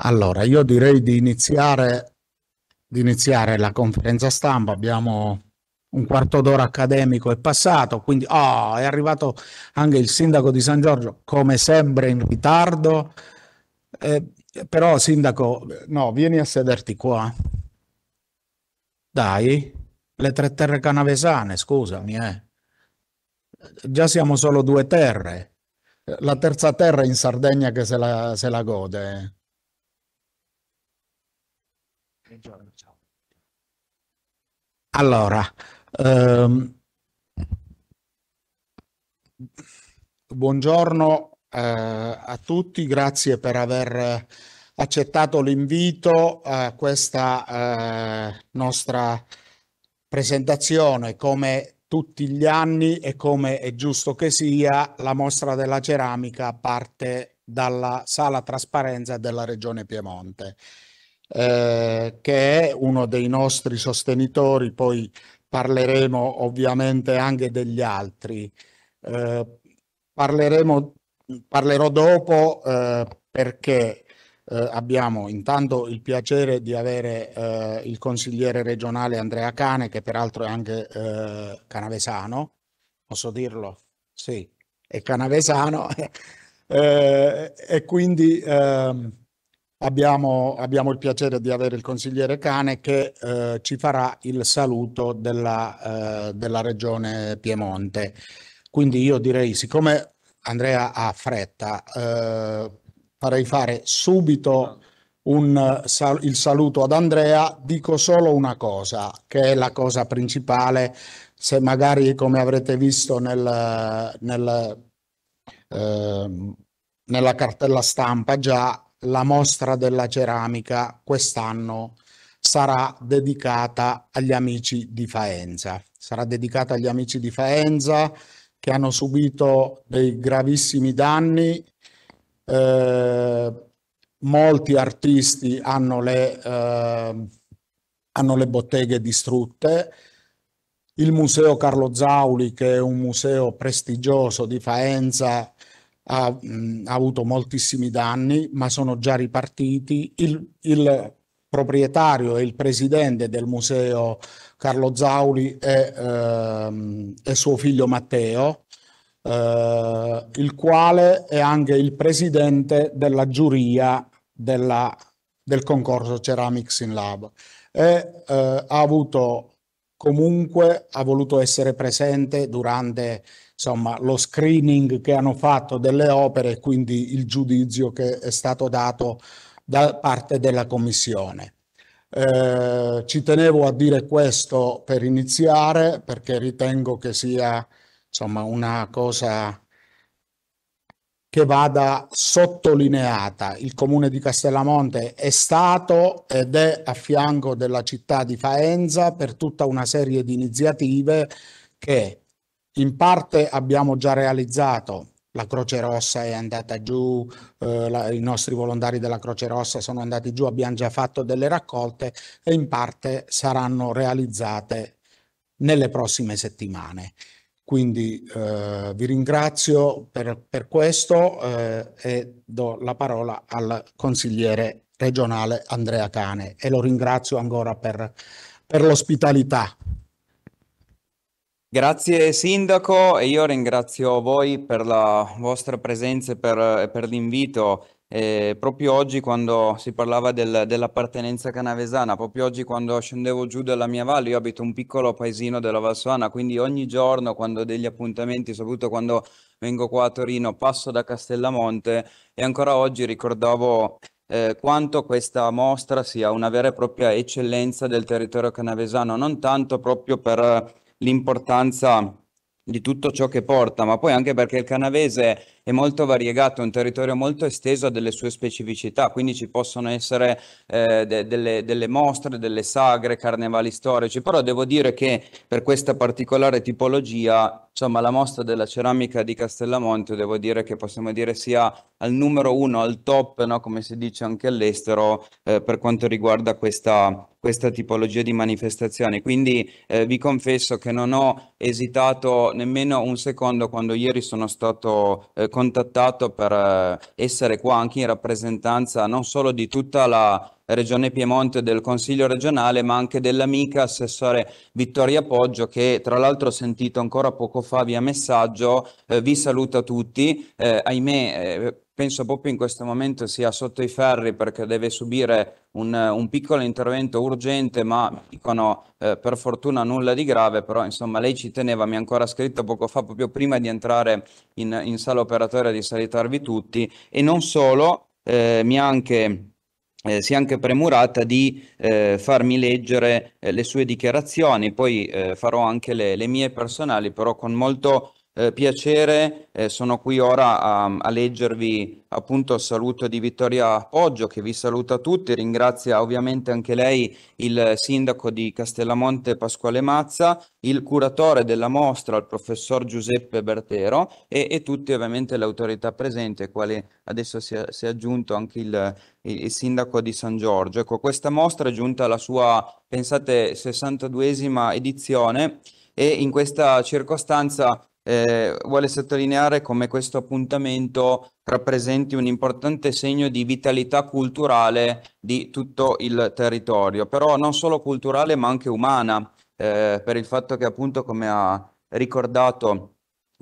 Allora, io direi di iniziare, di iniziare la conferenza stampa. Abbiamo un quarto d'ora accademico è passato, quindi oh, è arrivato anche il sindaco di San Giorgio, come sempre in ritardo. Eh, però, sindaco, no, vieni a sederti qua. Dai, le tre terre canavesane, scusami, eh. Già siamo solo due terre. La terza terra in Sardegna che se la, se la gode. Eh. Allora, ehm, buongiorno eh, a tutti, grazie per aver accettato l'invito a questa eh, nostra presentazione come tutti gli anni e come è giusto che sia la mostra della ceramica parte dalla sala trasparenza della regione Piemonte. Eh, che è uno dei nostri sostenitori, poi parleremo ovviamente anche degli altri. Eh, parleremo, parlerò dopo eh, perché eh, abbiamo intanto il piacere di avere eh, il consigliere regionale Andrea Cane, che peraltro è anche canavesano, posso dirlo? Sì, è canavesano. e quindi ehm, Abbiamo, abbiamo, il piacere di avere il consigliere Cane che eh, ci farà il saluto della, eh, della, regione Piemonte. Quindi io direi, siccome Andrea ha fretta, eh, farei fare subito un, sal il saluto ad Andrea. Dico solo una cosa, che è la cosa principale. Se magari, come avrete visto nel, nel, ehm, nella cartella stampa già, la mostra della ceramica quest'anno sarà dedicata agli amici di Faenza. Sarà dedicata agli amici di Faenza che hanno subito dei gravissimi danni. Eh, molti artisti hanno le, eh, hanno le botteghe distrutte. Il Museo Carlo Zauli, che è un museo prestigioso di Faenza, ha, mh, ha avuto moltissimi danni, ma sono già ripartiti. Il, il, proprietario e il presidente del museo Carlo Zauli è, ehm, e suo figlio Matteo, eh, il quale è anche il presidente della giuria della, del concorso Ceramics in Lab e eh, ha avuto comunque, ha voluto essere presente durante insomma, lo screening che hanno fatto delle opere e quindi il giudizio che è stato dato da parte della Commissione. Eh, ci tenevo a dire questo per iniziare perché ritengo che sia insomma, una cosa che vada sottolineata. Il comune di Castellamonte è stato ed è a fianco della città di Faenza per tutta una serie di iniziative che in parte abbiamo già realizzato la Croce Rossa è andata giù, eh, la, i nostri volontari della Croce Rossa sono andati giù, abbiamo già fatto delle raccolte e in parte saranno realizzate nelle prossime settimane. Quindi eh, vi ringrazio per, per questo eh, e do la parola al consigliere regionale Andrea Cane e lo ringrazio ancora per, per l'ospitalità. Grazie Sindaco e io ringrazio voi per la vostra presenza e per, per l'invito. Eh, proprio oggi quando si parlava del, dell'appartenenza canavesana, proprio oggi quando scendevo giù dalla mia valle, io abito un piccolo paesino della Valsuana, quindi ogni giorno quando ho degli appuntamenti, soprattutto quando vengo qua a Torino, passo da Castellamonte e ancora oggi ricordavo eh, quanto questa mostra sia una vera e propria eccellenza del territorio canavesano, non tanto proprio per l'importanza di tutto ciò che porta, ma poi anche perché il canavese è molto variegato, è un territorio molto esteso, ha delle sue specificità, quindi ci possono essere eh, de- delle, delle, mostre, delle sagre, carnevali storici, però devo dire che per questa particolare tipologia, insomma, la mostra della ceramica di Castellamonte, devo dire che possiamo dire sia al numero uno, al top, no? come si dice anche all'estero, eh, per quanto riguarda questa, questa tipologia di manifestazioni. Quindi eh, vi confesso che non ho esitato nemmeno un secondo quando ieri sono stato eh, contattato per eh, essere qua anche in rappresentanza non solo di tutta la Regione Piemonte del Consiglio regionale, ma anche dell'amica assessore Vittoria Poggio, che tra l'altro ho sentito ancora poco fa via messaggio, eh, vi saluta tutti, eh, ahimè eh, penso proprio in questo momento sia sotto i ferri perché deve subire un, un piccolo intervento urgente, ma dicono eh, per fortuna nulla di grave, però insomma lei ci teneva, mi ha ancora scritto poco fa, proprio prima di entrare in, in sala operatoria, di salutarvi tutti e non solo, eh, mi ha anche eh, si è anche premurata di eh, farmi leggere eh, le sue dichiarazioni, poi eh, farò anche le, le, mie personali, però con molto eh, piacere, eh, sono qui ora a, a, leggervi appunto il saluto di Vittoria Poggio che vi saluta tutti, ringrazia ovviamente anche lei il sindaco di Castellamonte Pasquale Mazza, il curatore della mostra, il professor Giuseppe Bertero e, e tutte ovviamente le autorità presenti, quale adesso si è, si è aggiunto anche il, il sindaco di San Giorgio. Ecco, questa mostra è giunta alla sua, pensate, 62esima edizione e in questa circostanza eh, vuole sottolineare come questo appuntamento rappresenti un importante segno di vitalità culturale di tutto il territorio, però non solo culturale ma anche umana, eh, per il fatto che appunto come ha ricordato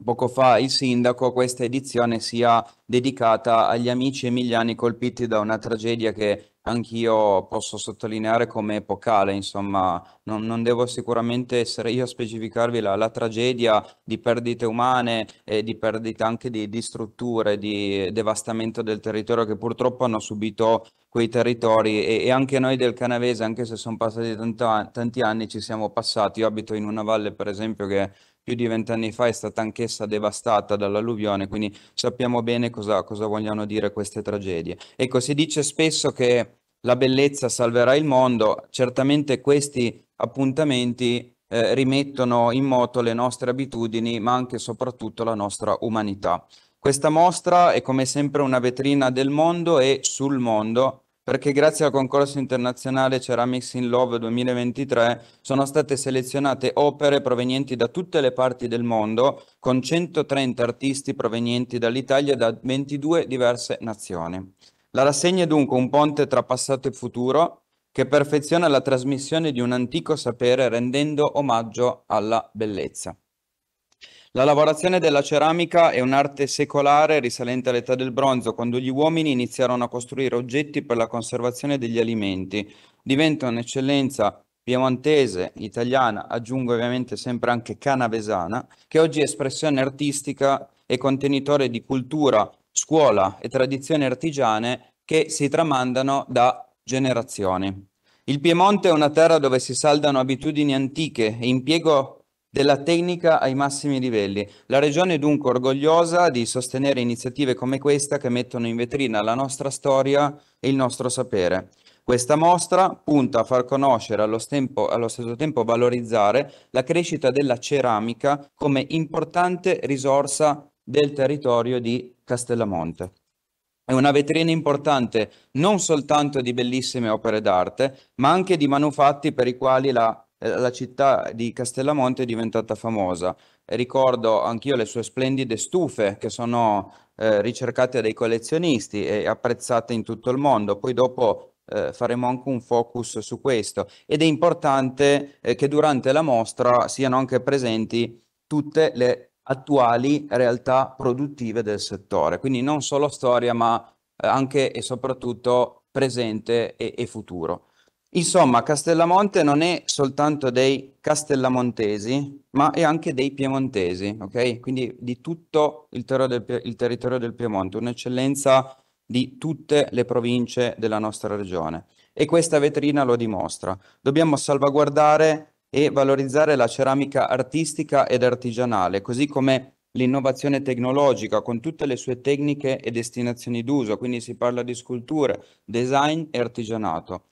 poco fa il sindaco questa edizione sia dedicata agli amici emiliani colpiti da una tragedia che anch'io posso sottolineare come epocale, insomma, non, non, devo sicuramente essere io a specificarvi la, la tragedia di perdite umane e di perdite anche di, di, strutture, di devastamento del territorio che purtroppo hanno subito quei territori e, e anche noi del Canavese, anche se sono passati tanti anni, ci siamo passati. Io abito in una valle, per esempio, che più di vent'anni fa è stata anch'essa devastata dall'alluvione, quindi sappiamo bene cosa, cosa vogliano dire queste tragedie. Ecco, si dice spesso che la bellezza salverà il mondo, certamente questi appuntamenti eh, rimettono in moto le nostre abitudini, ma anche e soprattutto la nostra umanità. Questa mostra è come sempre una vetrina del mondo e sul mondo perché grazie al concorso internazionale Ceramics in Love 2023 sono state selezionate opere provenienti da tutte le parti del mondo, con 130 artisti provenienti dall'Italia e da 22 diverse nazioni. La rassegna è dunque un ponte tra passato e futuro che perfeziona la trasmissione di un antico sapere rendendo omaggio alla bellezza. La lavorazione della ceramica è un'arte secolare risalente all'età del bronzo, quando gli uomini iniziarono a costruire oggetti per la conservazione degli alimenti. Diventa un'eccellenza piemontese, italiana, aggiungo ovviamente sempre anche canavesana, che oggi è espressione artistica e contenitore di cultura, scuola e tradizioni artigiane che si tramandano da generazioni. Il Piemonte è una terra dove si saldano abitudini antiche e impiego della tecnica ai massimi livelli. La Regione è dunque orgogliosa di sostenere iniziative come questa che mettono in vetrina la nostra storia e il nostro sapere. Questa mostra punta a far conoscere e allo, allo stesso tempo valorizzare la crescita della ceramica come importante risorsa del territorio di Castellamonte. È una vetrina importante non soltanto di bellissime opere d'arte, ma anche di manufatti per i quali la eh, la città di Castellamonte è diventata famosa. Ricordo anch'io le sue splendide stufe che sono eh, ricercate dai collezionisti e apprezzate in tutto il mondo. Poi dopo eh, faremo anche un focus su questo ed è importante eh, che durante la mostra siano anche presenti tutte le attuali realtà produttive del settore, quindi non solo storia ma eh, anche e soprattutto presente e, e futuro. Insomma, Castellamonte non è soltanto dei castellamontesi, ma è anche dei piemontesi, ok? Quindi di tutto il, ter del, il territorio del Piemonte, un'eccellenza di tutte le province della nostra regione. E questa vetrina lo dimostra. Dobbiamo salvaguardare e valorizzare la ceramica artistica ed artigianale, così come l'innovazione tecnologica con tutte le sue tecniche e destinazioni d'uso, quindi si parla di sculture, design e artigianato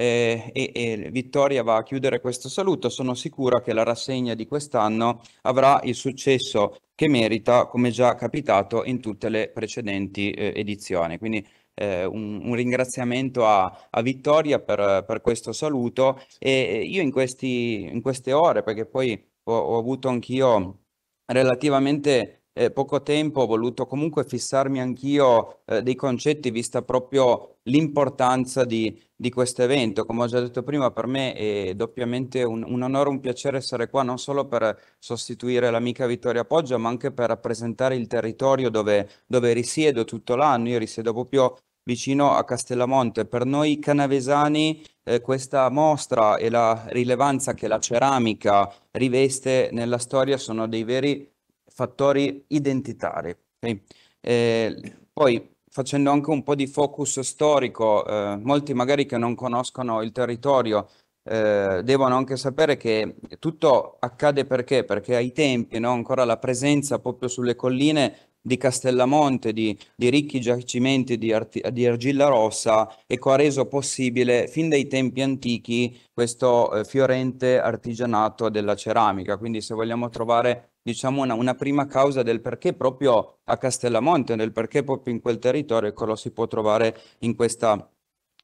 eh, e, e Vittoria va a chiudere questo saluto. Sono sicura che la rassegna di quest'anno avrà il successo che merita, come già capitato in tutte le precedenti eh, edizioni. Quindi eh, un, un, ringraziamento a, a Vittoria per, per, questo saluto e eh, io in, questi, in queste ore, perché poi ho, ho avuto anch'io relativamente eh, poco tempo ho voluto comunque fissarmi anch'io eh, dei concetti, vista proprio l'importanza di, di questo evento. Come ho già detto prima, per me è doppiamente un, un onore, un piacere essere qua, non solo per sostituire l'amica Vittoria Poggia, ma anche per rappresentare il territorio dove, dove risiedo tutto l'anno. Io risiedo proprio vicino a Castellamonte. Per noi canavesani eh, questa mostra e la rilevanza che la ceramica riveste nella storia sono dei veri fattori identitari. Okay? Eh, poi facendo anche un po' di focus storico, eh, molti magari che non conoscono il territorio eh, devono anche sapere che tutto accade perché? Perché ai tempi no? ancora la presenza proprio sulle colline di Castellamonte, di, di ricchi giacimenti di, arti, di, argilla rossa, ecco, ha reso possibile fin dai tempi antichi questo eh, fiorente artigianato della ceramica. Quindi se vogliamo trovare diciamo una, una, prima causa del perché proprio a Castellamonte, del perché proprio in quel territorio, ecco lo si può trovare in questa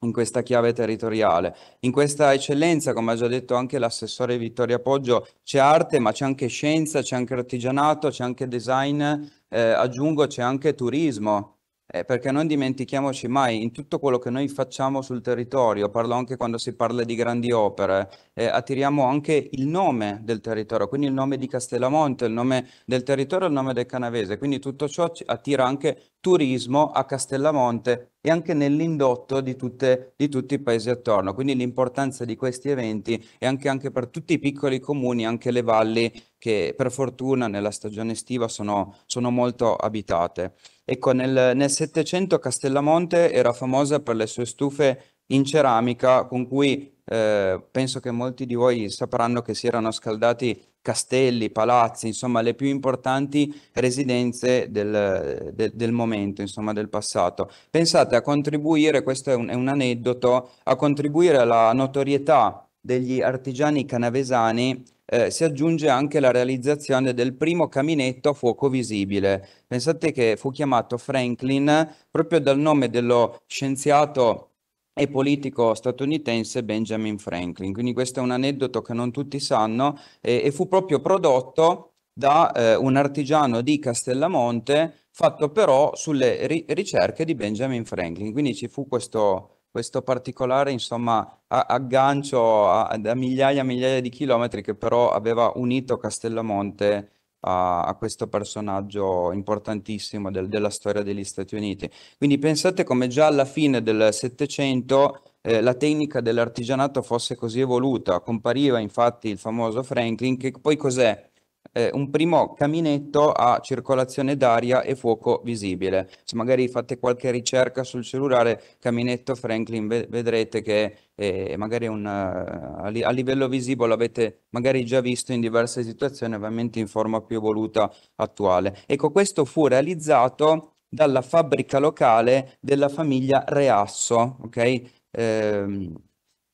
in questa chiave territoriale. In questa eccellenza, come ha già detto anche l'assessore Vittorio Poggio, c'è arte, ma c'è anche scienza, c'è anche artigianato, c'è anche design, eh, aggiungo c'è anche turismo, eh, perché non dimentichiamoci mai, in tutto quello che noi facciamo sul territorio, parlo anche quando si parla di grandi opere, eh, attiriamo anche il nome del territorio, quindi il nome di Castellamonte, il nome del territorio, il nome del Canavese, quindi tutto ciò attira anche turismo a Castellamonte e anche nell'indotto di, di, tutti i paesi attorno. Quindi l'importanza di questi eventi è anche, anche, per tutti i piccoli comuni, anche le valli che per fortuna nella stagione estiva sono, sono molto abitate. Ecco, nel Settecento Castellamonte era famosa per le sue stufe in ceramica con cui eh, penso che molti di voi sapranno che si erano scaldati castelli, palazzi, insomma le più importanti residenze del, del, del momento, insomma del passato. Pensate a contribuire, questo è un, è un aneddoto, a contribuire alla notorietà degli artigiani canavesani eh, si aggiunge anche la realizzazione del primo caminetto a fuoco visibile. Pensate che fu chiamato Franklin proprio dal nome dello scienziato e politico statunitense Benjamin Franklin. Quindi questo è un aneddoto che non tutti sanno e, e fu proprio prodotto da eh, un artigiano di Castellamonte fatto però sulle ri- ricerche di Benjamin Franklin. Quindi ci fu questo, questo particolare insomma, a- aggancio da migliaia e migliaia di chilometri che però aveva unito Castellamonte a, a questo personaggio importantissimo del, della storia degli Stati Uniti. Quindi pensate come già alla fine del Settecento eh, la tecnica dell'artigianato fosse così evoluta, compariva infatti il famoso Franklin che poi cos'è? eh, un primo caminetto a circolazione d'aria e fuoco visibile. Se magari fate qualche ricerca sul cellulare, caminetto Franklin, vedrete che eh, magari un, eh, a, livello visivo l'avete magari già visto in diverse situazioni, ovviamente in forma più evoluta attuale. Ecco, questo fu realizzato dalla fabbrica locale della famiglia Reasso, ok? Ehm,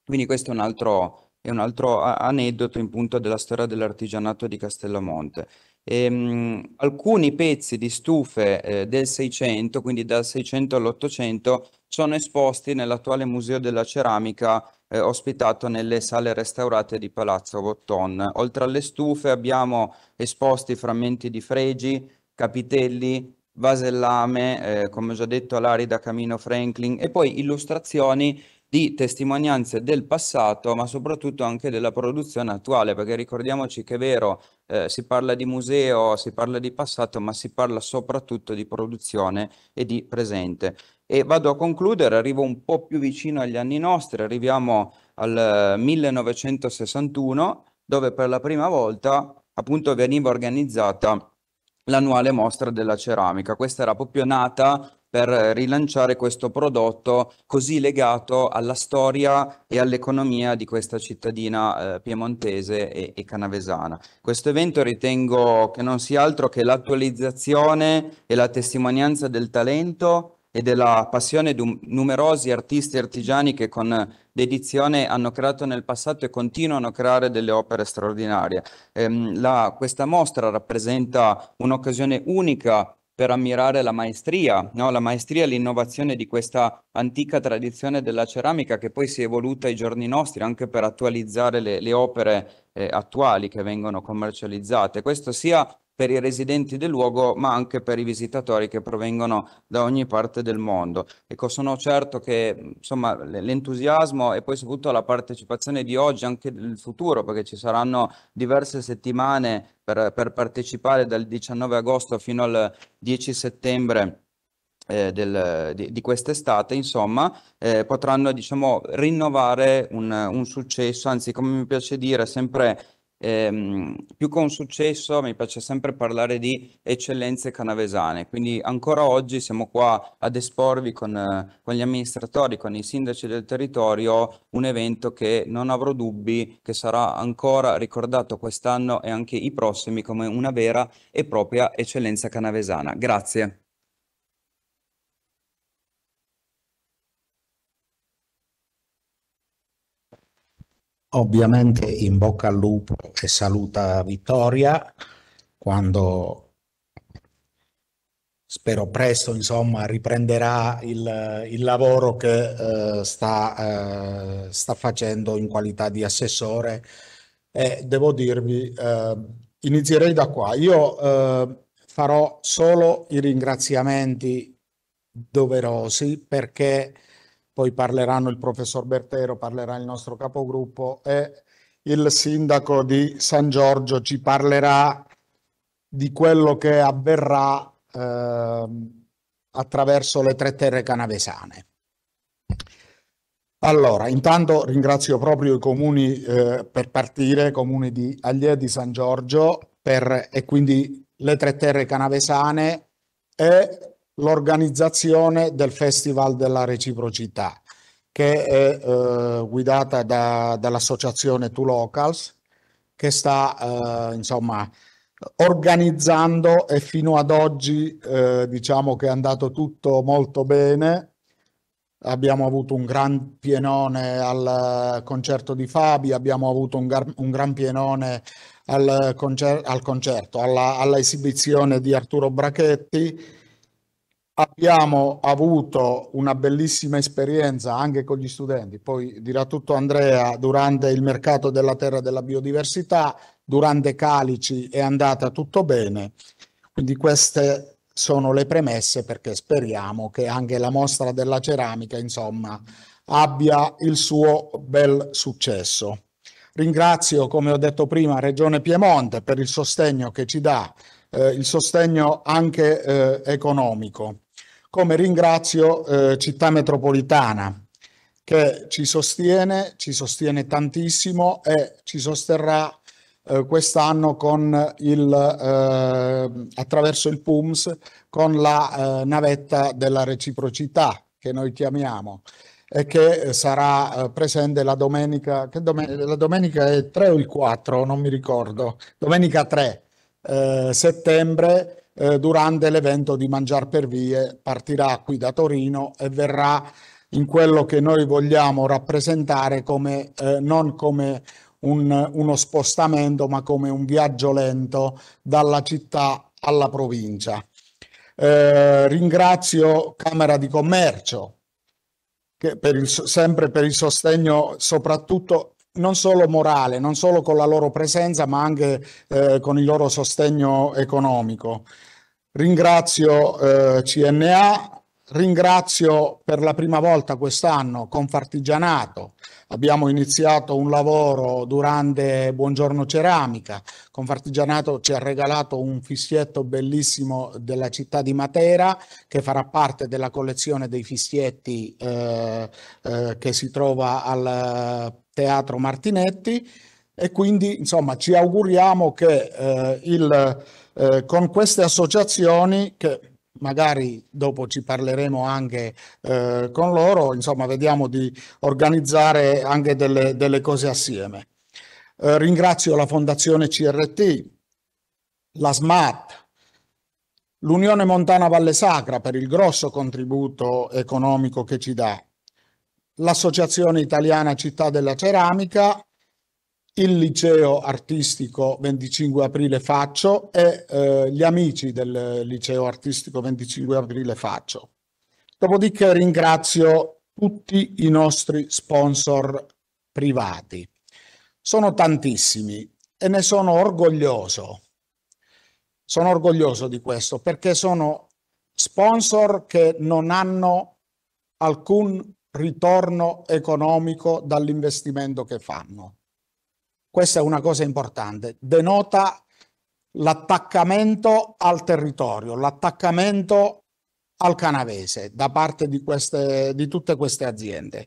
quindi questo è un altro, è un altro aneddoto in punto della storia dell'artigianato di Castellamonte. Ehm, alcuni pezzi di stufe eh, del 600, quindi dal 600 all'800, sono esposti nell'attuale Museo della Ceramica eh, ospitato nelle sale restaurate di Palazzo Botton. Oltre alle stufe abbiamo esposti frammenti di fregi, capitelli, vasellame, eh, come ho già detto, all'arida Camino Franklin e poi illustrazioni di testimonianze del passato, ma soprattutto anche della produzione attuale, perché ricordiamoci che è vero, eh, si parla di museo, si parla di passato, ma si parla soprattutto di produzione e di presente. E vado a concludere, arrivo un po' più vicino agli anni nostri, arriviamo al 1961, eh, dove per la prima volta appunto veniva organizzata l'annuale mostra della ceramica. Questa era proprio nata per rilanciare questo prodotto così legato alla storia e all'economia di questa cittadina eh, piemontese e, e, canavesana. Questo evento ritengo che non sia altro che l'attualizzazione e la testimonianza del talento e della passione di numerosi artisti e artigiani che con dedizione hanno creato nel passato e continuano a creare delle opere straordinarie. Ehm, la, questa mostra rappresenta un'occasione unica per ammirare la maestria, no? la maestria e l'innovazione di questa antica tradizione della ceramica che poi si è evoluta ai giorni nostri anche per attualizzare le, le opere eh, attuali che vengono commercializzate. Questo sia per i residenti del luogo, ma anche per i visitatori che provengono da ogni parte del mondo. Ecco, sono certo che insomma, l'entusiasmo e poi soprattutto la partecipazione di oggi, anche del futuro, perché ci saranno diverse settimane per, per partecipare dal 19 agosto fino al 10 settembre. Eh, del, di, di quest'estate, insomma, eh, potranno diciamo, rinnovare un, un successo, anzi come mi piace dire sempre Ehm, più che successo mi piace sempre parlare di eccellenze canavesane, quindi ancora oggi siamo qua ad esporvi con, con gli amministratori, con i sindaci del territorio, un evento che non avrò dubbi che sarà ancora ricordato quest'anno e anche i prossimi come una vera e propria eccellenza canavesana. Grazie. Ovviamente in bocca al lupo e saluta Vittoria quando spero presto insomma riprenderà il, il lavoro che eh, sta, eh, sta, facendo in qualità di assessore e devo dirvi eh, inizierei da qua io eh, farò solo i ringraziamenti doverosi perché poi parleranno il professor Bertero, parlerà il nostro capogruppo e il sindaco di San Giorgio ci parlerà di quello che avverrà eh, attraverso le tre terre canavesane. Allora, intanto ringrazio proprio i comuni eh, per partire, i comuni di Aglie e di San Giorgio per, e quindi le tre terre canavesane e l'organizzazione del Festival della Reciprocità, che è eh, guidata da, dall'associazione Two Locals, che sta eh, insomma organizzando e fino ad oggi eh, diciamo che è andato tutto molto bene. Abbiamo avuto un gran pienone al concerto di Fabi, abbiamo avuto un, gar- un gran pienone al, concer- al concerto, alla, alla, di Arturo Brachetti, Abbiamo avuto una bellissima esperienza anche con gli studenti, poi dirà tutto Andrea, durante il mercato della terra della biodiversità, durante Calici è andata tutto bene, quindi queste sono le premesse perché speriamo che anche la mostra della ceramica, insomma, abbia il suo bel successo. Ringrazio, come ho detto prima, Regione Piemonte per il sostegno che ci dà, eh, il sostegno anche eh, economico come ringrazio eh, Città Metropolitana che ci sostiene, ci sostiene tantissimo e ci sosterrà eh, quest'anno eh, attraverso il PUMS con la eh, navetta della reciprocità che noi chiamiamo e che sarà eh, presente la domenica, che domen- la domenica è 3 o il 4, non mi ricordo, domenica 3 eh, settembre eh, durante l'evento di Mangiar per Vie, partirà qui da Torino e verrà in quello che noi vogliamo rappresentare come, eh, non come un, uno spostamento, ma come un viaggio lento dalla città alla provincia. Eh, ringrazio Camera di Commercio per il, sempre per il sostegno soprattutto non solo morale, non solo con la loro presenza, ma anche eh, con il loro sostegno economico. Ringrazio eh, CNA, ringrazio per la prima volta quest'anno Confartigianato. Abbiamo iniziato un lavoro durante Buongiorno Ceramica. Confartigianato ci ha regalato un fischietto bellissimo della città di Matera che farà parte della collezione dei fischietti eh, eh, che si trova al Teatro Martinetti e quindi insomma ci auguriamo che eh, il eh, con queste associazioni che magari dopo ci parleremo anche eh, con loro, insomma vediamo di organizzare anche delle, delle cose assieme. Eh, ringrazio la Fondazione CRT, la SMAP, l'Unione Montana Valle Sacra per il grosso contributo economico che ci dà, l'Associazione Italiana Città della Ceramica, il liceo artistico 25 aprile Faccio e eh, gli amici del liceo artistico 25 aprile Faccio. Dopodiché ringrazio tutti i nostri sponsor privati. Sono tantissimi e ne sono orgoglioso. Sono orgoglioso di questo perché sono sponsor che non hanno alcun ritorno economico dall'investimento che fanno questa è una cosa importante, denota l'attaccamento al territorio, l'attaccamento al canavese da parte di, queste, di tutte queste aziende.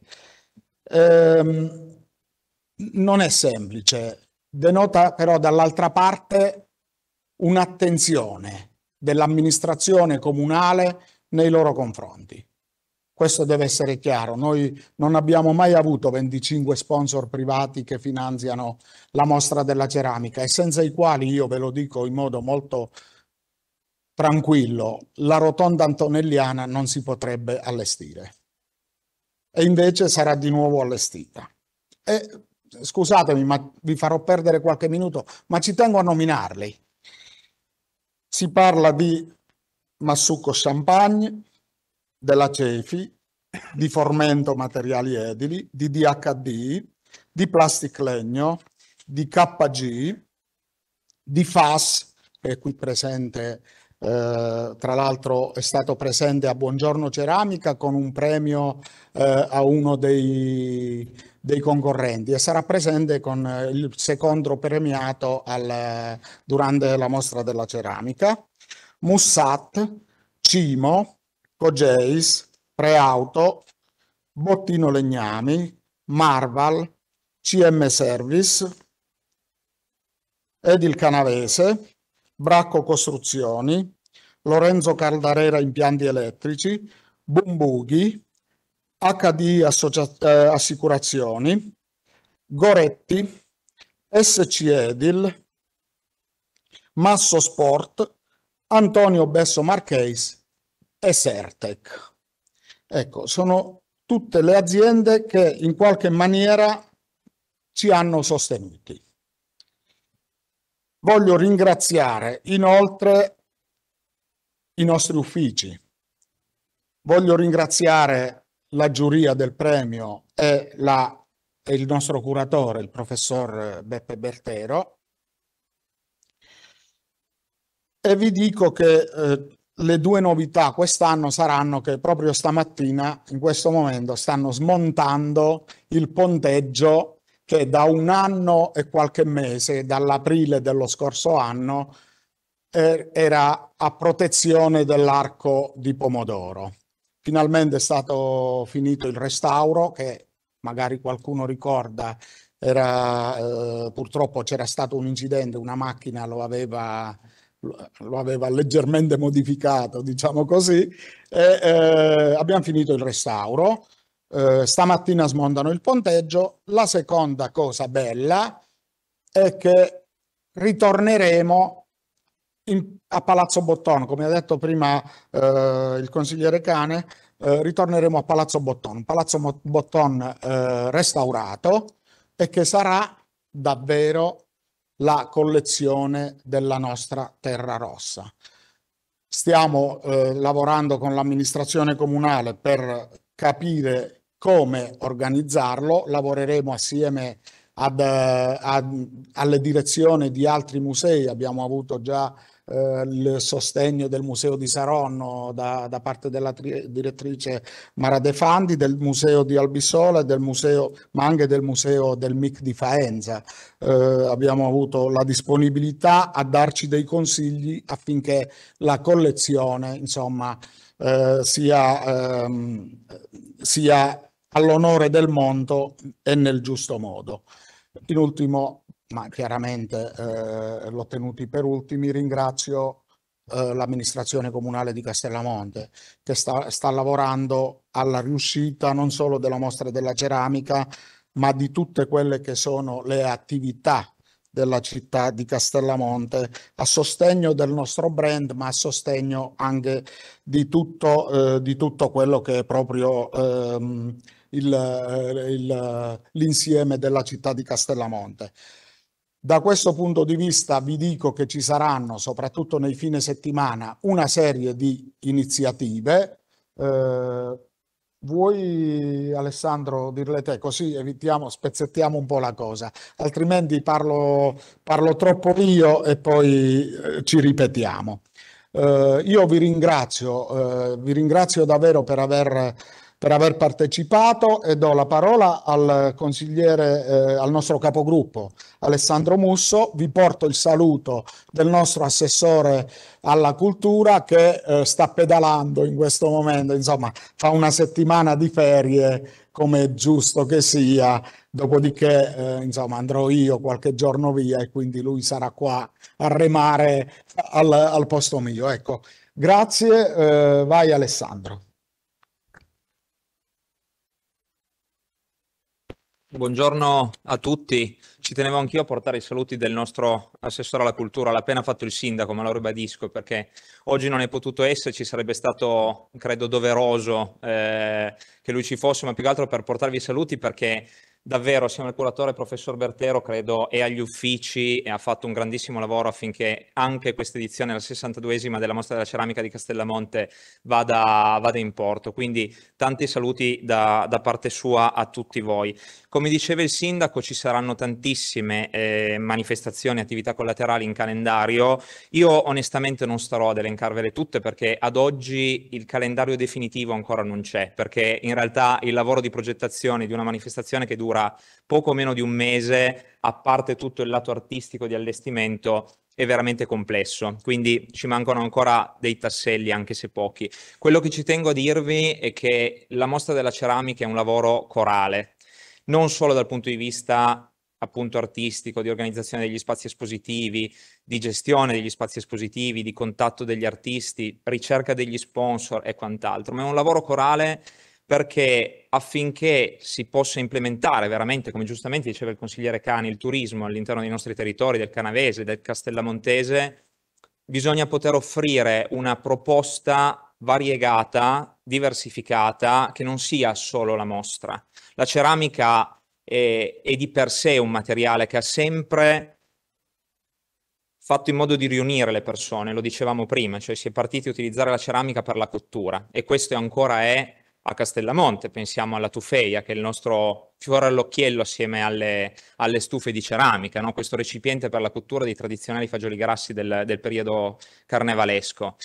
Ehm, non è semplice, denota però dall'altra parte un'attenzione dell'amministrazione comunale nei loro confronti. Questo deve essere chiaro, noi non abbiamo mai avuto 25 sponsor privati che finanziano la mostra della ceramica e senza i quali, io ve lo dico in modo molto tranquillo, la rotonda antonelliana non si potrebbe allestire e invece sarà di nuovo allestita. E, scusatemi, ma vi farò perdere qualche minuto, ma ci tengo a nominarli. Si parla di Massucco Champagne, della CEFI, di Formento Materiali Edili, di DHD, di Plastic Legno, di KG, di FAS, che è qui presente, eh, tra l'altro è stato presente a Buongiorno Ceramica con un premio eh, a uno dei, dei, concorrenti e sarà presente con il secondo premiato al, durante la mostra della ceramica. Mussat, Cimo, Cogeis, Preauto, Bottino Legnami, Marval, CM Service, Edil Canavese, Bracco Costruzioni, Lorenzo Caldarera Impianti Elettrici, Bumbughi, HD eh, Assicurazioni, Goretti, SC Edil, Masso Sport, Antonio Besso Marchese e Sertec. Ecco, sono tutte le aziende che in qualche maniera ci hanno sostenuti. Voglio ringraziare inoltre i nostri uffici, voglio ringraziare la giuria del premio e, la, e il nostro curatore, il professor Beppe Bertero, e vi dico che eh, le due novità quest'anno saranno che proprio stamattina, in questo momento, stanno smontando il ponteggio che da un anno e qualche mese, dall'aprile dello scorso anno, eh, era a protezione dell'arco di pomodoro. Finalmente è stato finito il restauro che magari qualcuno ricorda era, eh, purtroppo c'era stato un incidente, una macchina lo aveva lo aveva leggermente modificato, diciamo così, e, eh, abbiamo finito il restauro. Eh, stamattina smontano il ponteggio. La seconda cosa bella è che ritorneremo in, a Palazzo Bottone, come ha detto prima eh, il consigliere Cane, eh, ritorneremo a Palazzo Bottone, Palazzo Bottone eh, restaurato e che sarà davvero la collezione della nostra terra rossa. Stiamo eh, lavorando con l'amministrazione comunale per capire come organizzarlo, lavoreremo assieme ad, eh, ad, alle direzioni di altri musei, abbiamo avuto già eh, il sostegno del Museo di Saronno da, da parte della tri- direttrice Mara De Fandi, del Museo di Albisola, del museo, ma anche del Museo del MIC di Faenza. Eh, abbiamo avuto la disponibilità a darci dei consigli affinché la collezione insomma, eh, sia, ehm, sia all'onore del mondo e nel giusto modo. In ultimo ma chiaramente eh, l'ho tenuti per ultimi, ringrazio eh, l'amministrazione comunale di Castellamonte che sta, sta lavorando alla riuscita non solo della mostra della ceramica, ma di tutte quelle che sono le attività della città di Castellamonte a sostegno del nostro brand ma a sostegno anche di tutto, eh, di tutto quello che è proprio ehm, l'insieme della città di Castellamonte. Da questo punto di vista vi dico che ci saranno, soprattutto nei fine settimana, una serie di iniziative. Eh, vuoi Alessandro dirle te così evitiamo, spezzettiamo un po' la cosa, altrimenti parlo, parlo troppo io e poi eh, ci ripetiamo. Eh, io vi ringrazio, eh, vi ringrazio davvero per aver per aver partecipato e do la parola al consigliere, eh, al nostro capogruppo Alessandro Musso. Vi porto il saluto del nostro assessore alla cultura che eh, sta pedalando in questo momento, insomma fa una settimana di ferie come è giusto che sia, dopodiché eh, insomma andrò io qualche giorno via e quindi lui sarà qua a remare al, al posto mio. Ecco, grazie, eh, vai Alessandro. Buongiorno a tutti, ci tenevo anch'io a portare i saluti del nostro assessore alla cultura, l'ha appena fatto il sindaco, ma lo ribadisco perché oggi non è potuto esserci, sarebbe stato credo doveroso eh, che lui ci fosse, ma più che altro per portarvi i saluti perché davvero assieme al curatore professor Bertero credo e agli uffici e ha fatto un grandissimo lavoro affinché anche questa edizione, la 62esima della mostra della ceramica di Castellamonte vada, vada in porto. Quindi tanti saluti da, da, parte sua a tutti voi. Come diceva il sindaco ci saranno tantissime eh, manifestazioni, attività collaterali in calendario. Io onestamente non starò ad elencarvele tutte perché ad oggi il calendario definitivo ancora non c'è perché in realtà il lavoro di progettazione di una manifestazione che dura dura poco meno di un mese, a parte tutto il lato artistico di allestimento, è veramente complesso, quindi ci mancano ancora dei tasselli, anche se pochi. Quello che ci tengo a dirvi è che la mostra della ceramica è un lavoro corale, non solo dal punto di vista appunto artistico, di organizzazione degli spazi espositivi, di gestione degli spazi espositivi, di contatto degli artisti, ricerca degli sponsor e quant'altro, ma è un lavoro corale perché affinché si possa implementare veramente, come giustamente diceva il consigliere Cani, il turismo all'interno dei nostri territori, del Canavese, del Castellamontese, bisogna poter offrire una proposta variegata, diversificata, che non sia solo la mostra. La ceramica è, è di per sé un materiale che ha sempre fatto in modo di riunire le persone, lo dicevamo prima, cioè si è partiti a utilizzare la ceramica per la cottura e questo ancora è a Castellamonte, pensiamo alla tufeia che è il nostro fiore all'occhiello assieme alle, alle stufe di ceramica, no? questo recipiente per la cottura dei tradizionali fagioli grassi del, del periodo carnevalesco.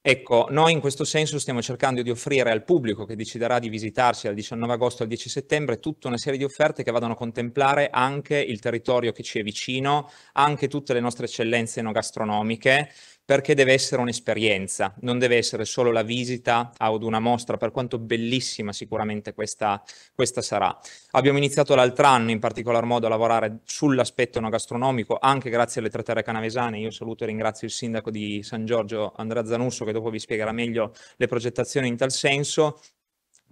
Ecco, noi in questo senso stiamo cercando di offrire al pubblico che deciderà di visitarci dal 19 agosto al 10 settembre tutta una serie di offerte che vadano a contemplare anche il territorio che ci è vicino, anche tutte le nostre eccellenze enogastronomiche perché deve essere un'esperienza, non deve essere solo la visita ad una mostra, per quanto bellissima sicuramente questa, questa sarà. Abbiamo iniziato l'altro anno in particolar modo a lavorare sull'aspetto no gastronomico, anche grazie alle tre terre canavesane. Io saluto e ringrazio il sindaco di San Giorgio, Andrea Zanusso, che dopo vi spiegherà meglio le progettazioni in tal senso.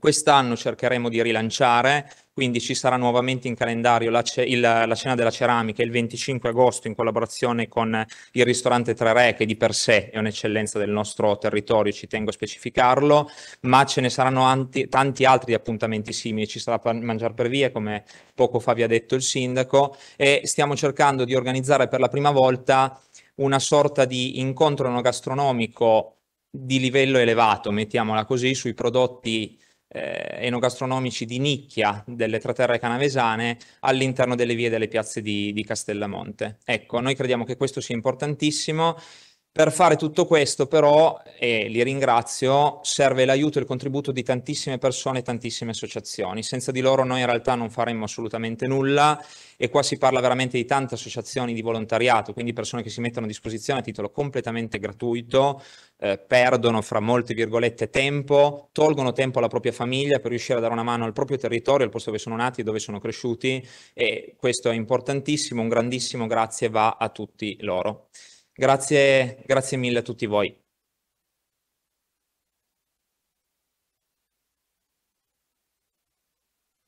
Quest'anno cercheremo di rilanciare, quindi ci sarà nuovamente in calendario la, ce- il, la, cena della ceramica il 25 agosto in collaborazione con il ristorante Tre Re, che di per sé è un'eccellenza del nostro territorio, ci tengo a specificarlo, ma ce ne saranno anti- tanti altri appuntamenti simili, ci sarà pan- mangiare per via, come poco fa vi ha detto il sindaco, e stiamo cercando di organizzare per la prima volta una sorta di incontro non gastronomico di livello elevato, mettiamola così, sui prodotti eh, enogastronomici di nicchia delle traterre canavesane all'interno delle vie delle piazze di, di Castellamonte. Ecco, noi crediamo che questo sia importantissimo per fare tutto questo però, e li ringrazio, serve l'aiuto e il contributo di tantissime persone e tantissime associazioni. Senza di loro noi in realtà non faremmo assolutamente nulla e qua si parla veramente di tante associazioni di volontariato, quindi persone che si mettono a disposizione a titolo completamente gratuito, eh, perdono fra molte virgolette tempo, tolgono tempo alla propria famiglia per riuscire a dare una mano al proprio territorio, al posto dove sono nati e dove sono cresciuti e questo è importantissimo, un grandissimo grazie va a tutti loro. Grazie, grazie mille a tutti voi.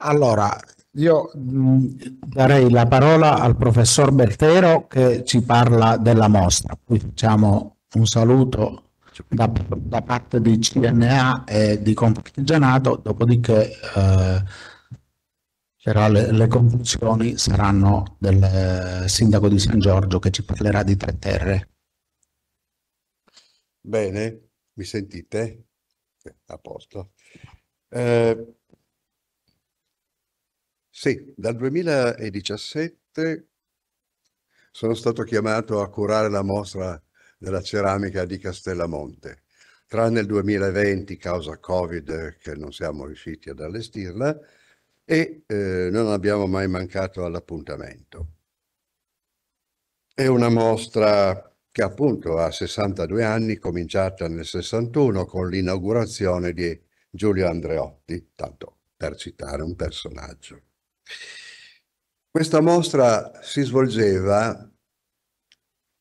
Allora, io mm, darei la parola al professor Bertero che ci parla della mostra. Qui facciamo un saluto da, da parte di CNA e di Confartigianato, dopodiché eh, però le, le conclusioni saranno del eh, sindaco di San Giorgio che ci parlerà di Tre Terre. Bene, mi sentite? Eh, a posto. Eh, sì, dal 2017 sono stato chiamato a curare la mostra della ceramica di Castellamonte. Tranne il 2020, causa Covid, che non siamo riusciti ad allestirla, e eh, non abbiamo mai mancato all'appuntamento. È una mostra che appunto ha 62 anni, cominciata nel 61 con l'inaugurazione di Giulio Andreotti, tanto per citare un personaggio. Questa mostra si svolgeva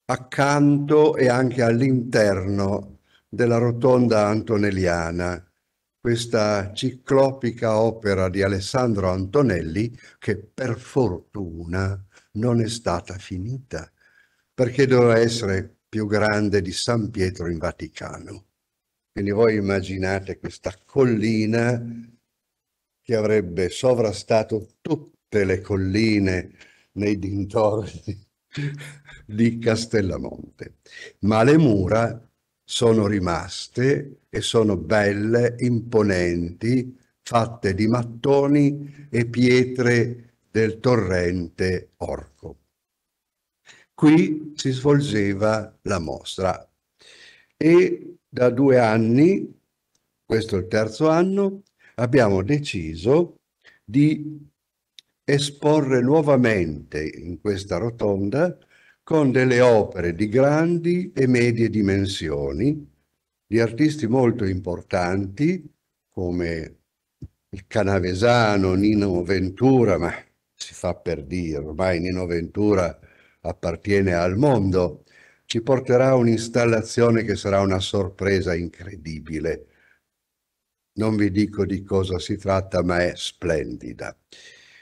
accanto e anche all'interno della rotonda antonelliana questa ciclopica opera di Alessandro Antonelli che per fortuna non è stata finita perché doveva essere più grande di San Pietro in Vaticano. Quindi voi immaginate questa collina che avrebbe sovrastato tutte le colline nei dintorni di Castellamonte. Ma le mura sono rimaste e sono belle, imponenti, fatte di mattoni e pietre del torrente Orco. Qui si svolgeva la mostra e da due anni, questo è il terzo anno, abbiamo deciso di esporre nuovamente in questa rotonda con delle opere di grandi e medie dimensioni, di artisti molto importanti come il canavesano Nino Ventura, ma si fa per dire, ormai Nino Ventura appartiene al mondo, ci porterà un'installazione che sarà una sorpresa incredibile. Non vi dico di cosa si tratta, ma è splendida.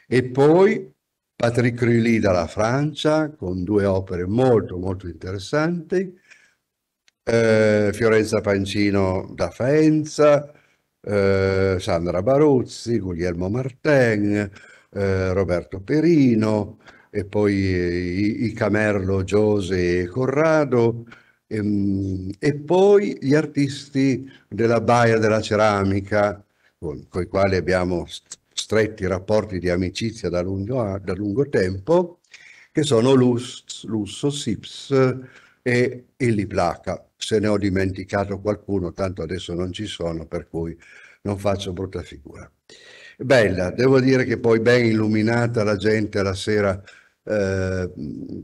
E poi Patrick Rilly dalla Francia, con due opere molto molto interessanti, eh, Fiorenza Pancino da Faenza, eh, Sandra Baruzzi, Guglielmo Martin, eh, Roberto Perino, e poi eh, i, i Camerlo, Giose e Corrado, e, ehm, e, poi gli artisti della Baia della Ceramica, con, con i quali abbiamo stretti rapporti di amicizia da lungo, da lungo tempo, che sono Lus, Lusso, Sips eh, e Illy Placa. Se ne ho dimenticato qualcuno, tanto adesso non ci sono, per cui non faccio brutta figura. Bella, devo dire che poi ben illuminata la gente la sera eh,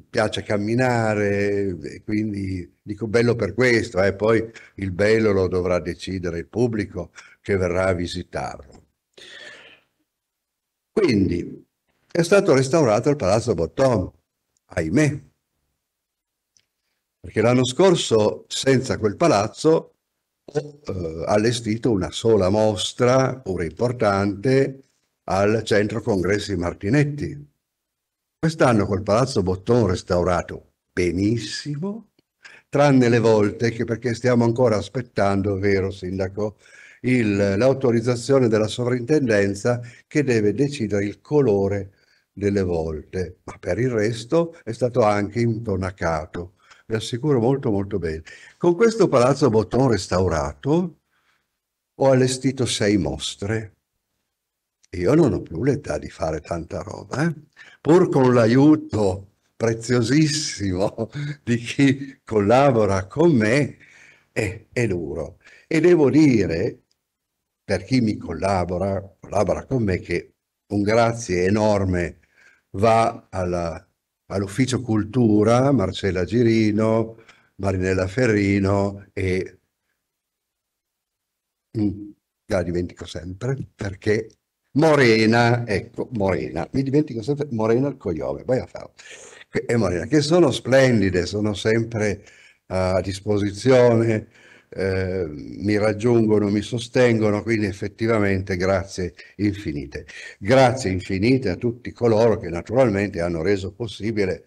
piace camminare, quindi dico bello per questo, e eh, poi il bello lo dovrà decidere il pubblico che verrà a visitarlo. Quindi è stato restaurato il Palazzo Botton, ahimè, perché l'anno scorso senza quel palazzo ho eh, allestito una sola mostra, pure importante, al Centro Congressi Martinetti. Quest'anno col Palazzo Botton restaurato benissimo, tranne le volte che perché stiamo ancora aspettando, vero Sindaco, il, l'autorizzazione della sovrintendenza che deve decidere il colore delle volte, ma per il resto è stato anche intonacato. Vi assicuro molto molto bene. Con questo palazzo Botton restaurato ho allestito sei mostre. Io non ho più l'età di fare tanta roba, eh? pur con l'aiuto preziosissimo di chi collabora con me, è, è duro. E devo dire per chi mi collabora, collabora con me, che un grazie enorme va alla, all'ufficio cultura Marcella Girino, Marinella Ferrino e mm, la dimentico sempre perché Morena, ecco Morena, mi dimentico sempre Morena il cognome, vai a farlo. E Morena, che sono splendide, sono sempre a disposizione eh, mi raggiungono, mi sostengono, quindi effettivamente grazie infinite. Grazie infinite a tutti coloro che naturalmente hanno reso possibile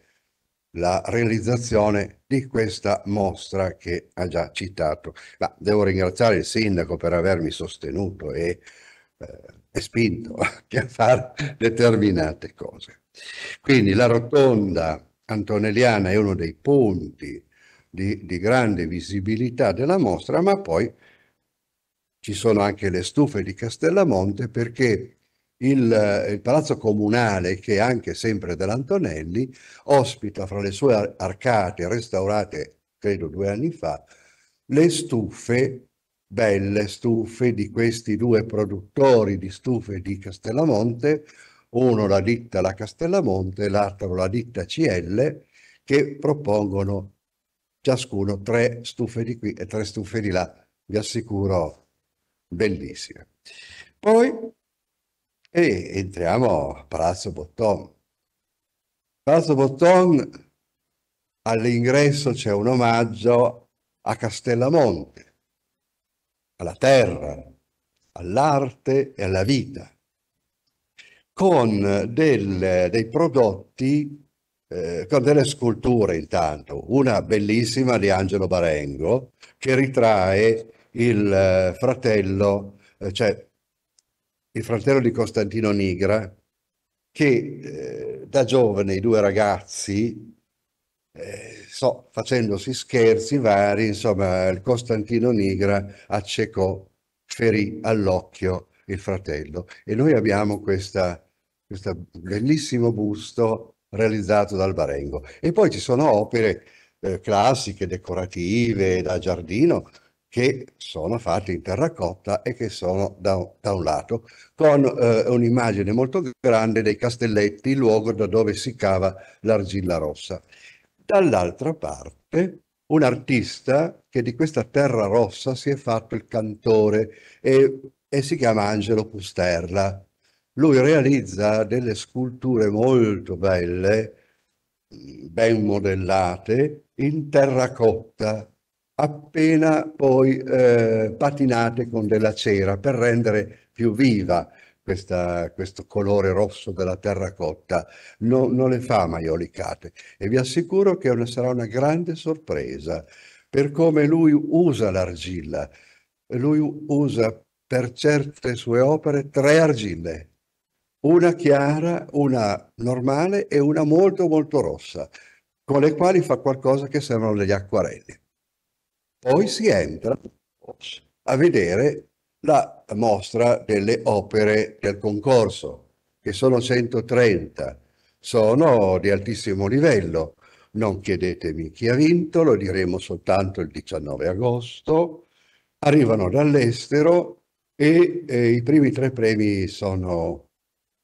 la realizzazione di questa mostra che ha già citato. Ma devo ringraziare il sindaco per avermi sostenuto e, eh, e spinto a fare determinate cose. Quindi la rotonda antonelliana è uno dei punti di, di grande visibilità della mostra, ma poi ci sono anche le stufe di Castellamonte perché il, eh, il, palazzo comunale, che è anche sempre dell'Antonelli, ospita fra le sue arcate restaurate, credo due anni fa, le stufe, belle stufe di questi due produttori di stufe di Castellamonte, uno la ditta La Castellamonte, l'altro la ditta CL, che propongono ciascuno tre stufe di qui e tre stufe di là, vi assicuro, bellissime. Poi e entriamo a Palazzo Botton. Palazzo Botton, all'ingresso c'è un omaggio a Castellamonte, alla terra, all'arte e alla vita, con del, dei prodotti eh, con delle sculture intanto, una bellissima di Angelo Barengo che ritrae il eh, fratello, eh, cioè il fratello di Costantino Nigra, che da giovane i due ragazzi, so, facendosi scherzi vari, insomma, il Costantino Nigra accecò, ferì all'occhio il fratello. E noi abbiamo questo bellissimo busto realizzato dal Barengo. E poi ci sono opere eh, classiche, decorative, da giardino, che sono fatte in terracotta e che sono da, da un lato, con eh, un'immagine molto grande dei castelletti, il luogo da dove si cava l'argilla rossa. Dall'altra parte un artista che di questa terra rossa si è fatto il cantore e, e si chiama Angelo Pusterla lui realizza delle sculture molto belle, ben modellate, in terracotta, appena poi eh, patinate con della cera per rendere più viva questa, questo colore rosso della terracotta. No, non le fa maiolicate e vi assicuro che una, sarà una grande sorpresa per come lui usa l'argilla. Lui usa per certe sue opere tre argille una chiara, una normale e una molto molto rossa, con le quali fa qualcosa che sembrano degli acquarelli. Poi si entra a vedere la mostra delle opere del concorso, che sono 130, sono di altissimo livello. Non chiedetemi chi ha vinto, lo diremo soltanto il 19 agosto. Arrivano dall'estero e eh, i primi tre premi sono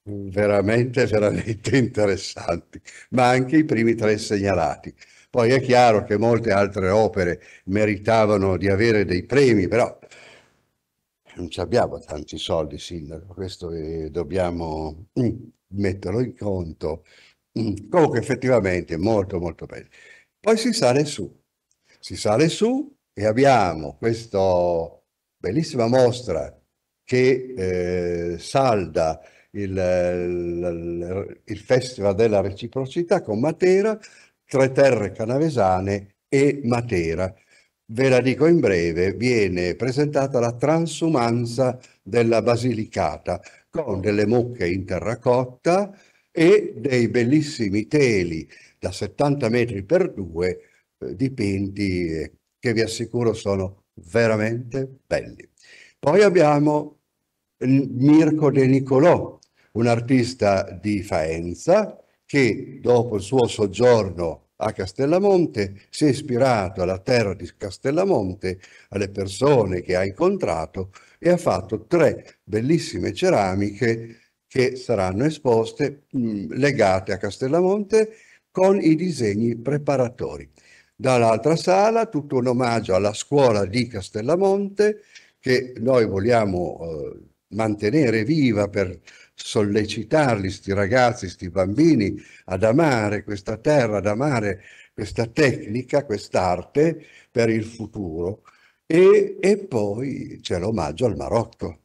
veramente, veramente interessanti, ma anche i primi tre segnalati. Poi è chiaro che molte altre opere meritavano di avere dei premi, però non ci abbiamo tanti soldi, Sindaco, questo eh, dobbiamo mm, metterlo in conto. Mm, comunque effettivamente molto molto bello. Poi si sale su, si sale su e abbiamo questa bellissima mostra che eh, salda il, il Festival della Reciprocità con Matera, Tre Terre Canavesane e Matera. Ve la dico in breve, viene presentata la transumanza della Basilicata con delle mucche in terracotta e dei bellissimi teli da 70 metri per due eh, dipinti eh, che vi assicuro sono veramente belli. Poi abbiamo mm, Mirko De Nicolò un artista di Faenza che dopo il suo soggiorno a Castellamonte si è ispirato alla terra di Castellamonte, alle persone che ha incontrato e ha fatto tre bellissime ceramiche che saranno esposte mh, mm, legate a Castellamonte con i disegni preparatori. Dall'altra sala tutto un omaggio alla scuola di Castellamonte che noi vogliamo eh, mantenere viva per sollecitarli, sti ragazzi, sti bambini, ad amare questa terra, ad amare questa tecnica, quest'arte per il futuro. E, e poi c'è l'omaggio al Marocco.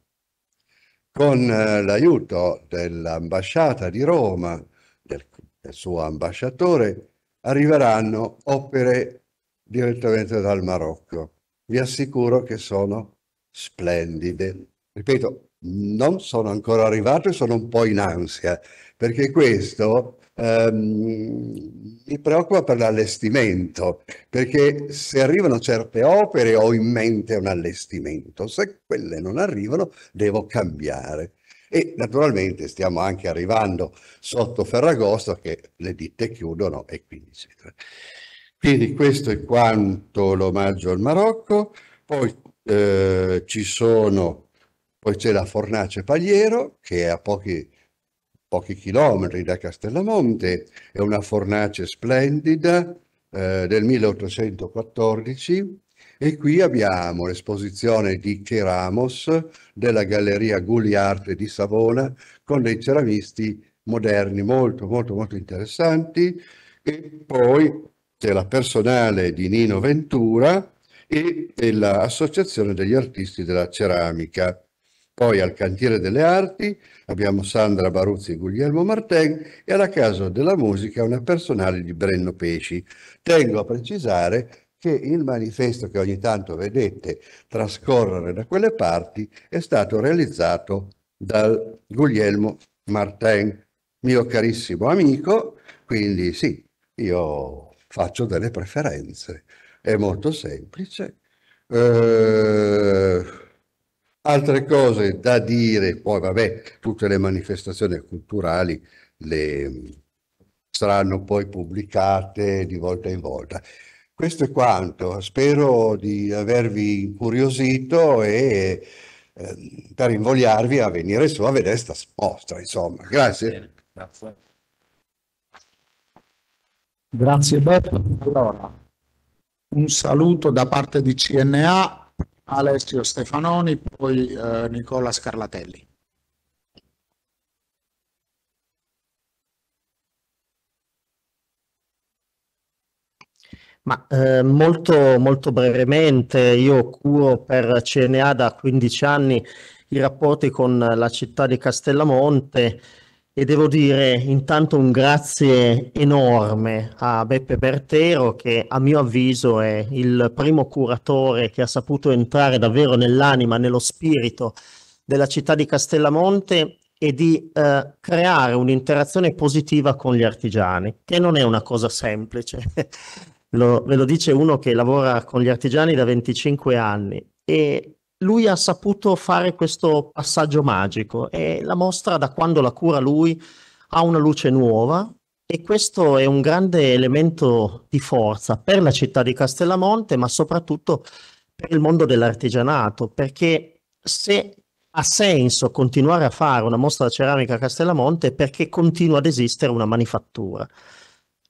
Con eh, l'aiuto dell'ambasciata di Roma, del, del suo ambasciatore, arriveranno opere direttamente dal Marocco. Vi assicuro che sono splendide. Ripeto, non sono ancora arrivato e sono un po' in ansia, perché questo ehm, mi preoccupa per l'allestimento, perché se arrivano certe opere ho in mente un allestimento, se quelle non arrivano devo cambiare. E naturalmente stiamo anche arrivando sotto Ferragosto che le ditte chiudono e quindi eccetera. Quindi questo è quanto l'omaggio al Marocco, poi eh, ci sono poi c'è la Fornace Pagliero, che è a pochi, pochi chilometri da Castellamonte, è una fornace splendida eh, del 1814 e qui abbiamo l'esposizione di Ceramos della Galleria Gulliarte di Savona con dei ceramisti moderni molto molto molto interessanti e poi c'è la personale di Nino Ventura e dell'Associazione degli Artisti della Ceramica. Poi al Cantiere delle Arti abbiamo Sandra Baruzzi e Guglielmo Martin e alla Casa della Musica una personale di Brenno Pesci. Tengo a precisare che il manifesto che ogni tanto vedete trascorrere da quelle parti è stato realizzato dal Guglielmo Martin, mio carissimo amico, quindi sì, io faccio delle preferenze, è molto semplice. Eh Altre cose da dire, poi vabbè, tutte le manifestazioni culturali le, saranno poi pubblicate di volta in volta. Questo è quanto, spero di avervi incuriosito e eh, per invogliarvi a venire su a vedere sta mostra, insomma. Grazie. Grazie. Beppe. Allora, un saluto da parte di CNA Alessio Stefanoni, poi eh, Nicola Scarlatelli. Ma, eh, molto, molto brevemente, io curo per CNA da 15 anni i rapporti con la città di Castellamonte e devo dire intanto un grazie enorme a Beppe Bertero che a mio avviso è il primo curatore che ha saputo entrare davvero nell'anima, nello spirito della città di Castellamonte e di eh, creare un'interazione positiva con gli artigiani, che non è una cosa semplice. lo, ve lo dice uno che lavora con gli artigiani da 25 anni e lui ha saputo fare questo passaggio magico e la mostra da quando la cura lui ha una luce nuova e questo è un grande elemento di forza per la città di Castellamonte ma soprattutto per il mondo dell'artigianato perché se ha senso continuare a fare una mostra da ceramica a Castellamonte perché continua ad esistere una manifattura.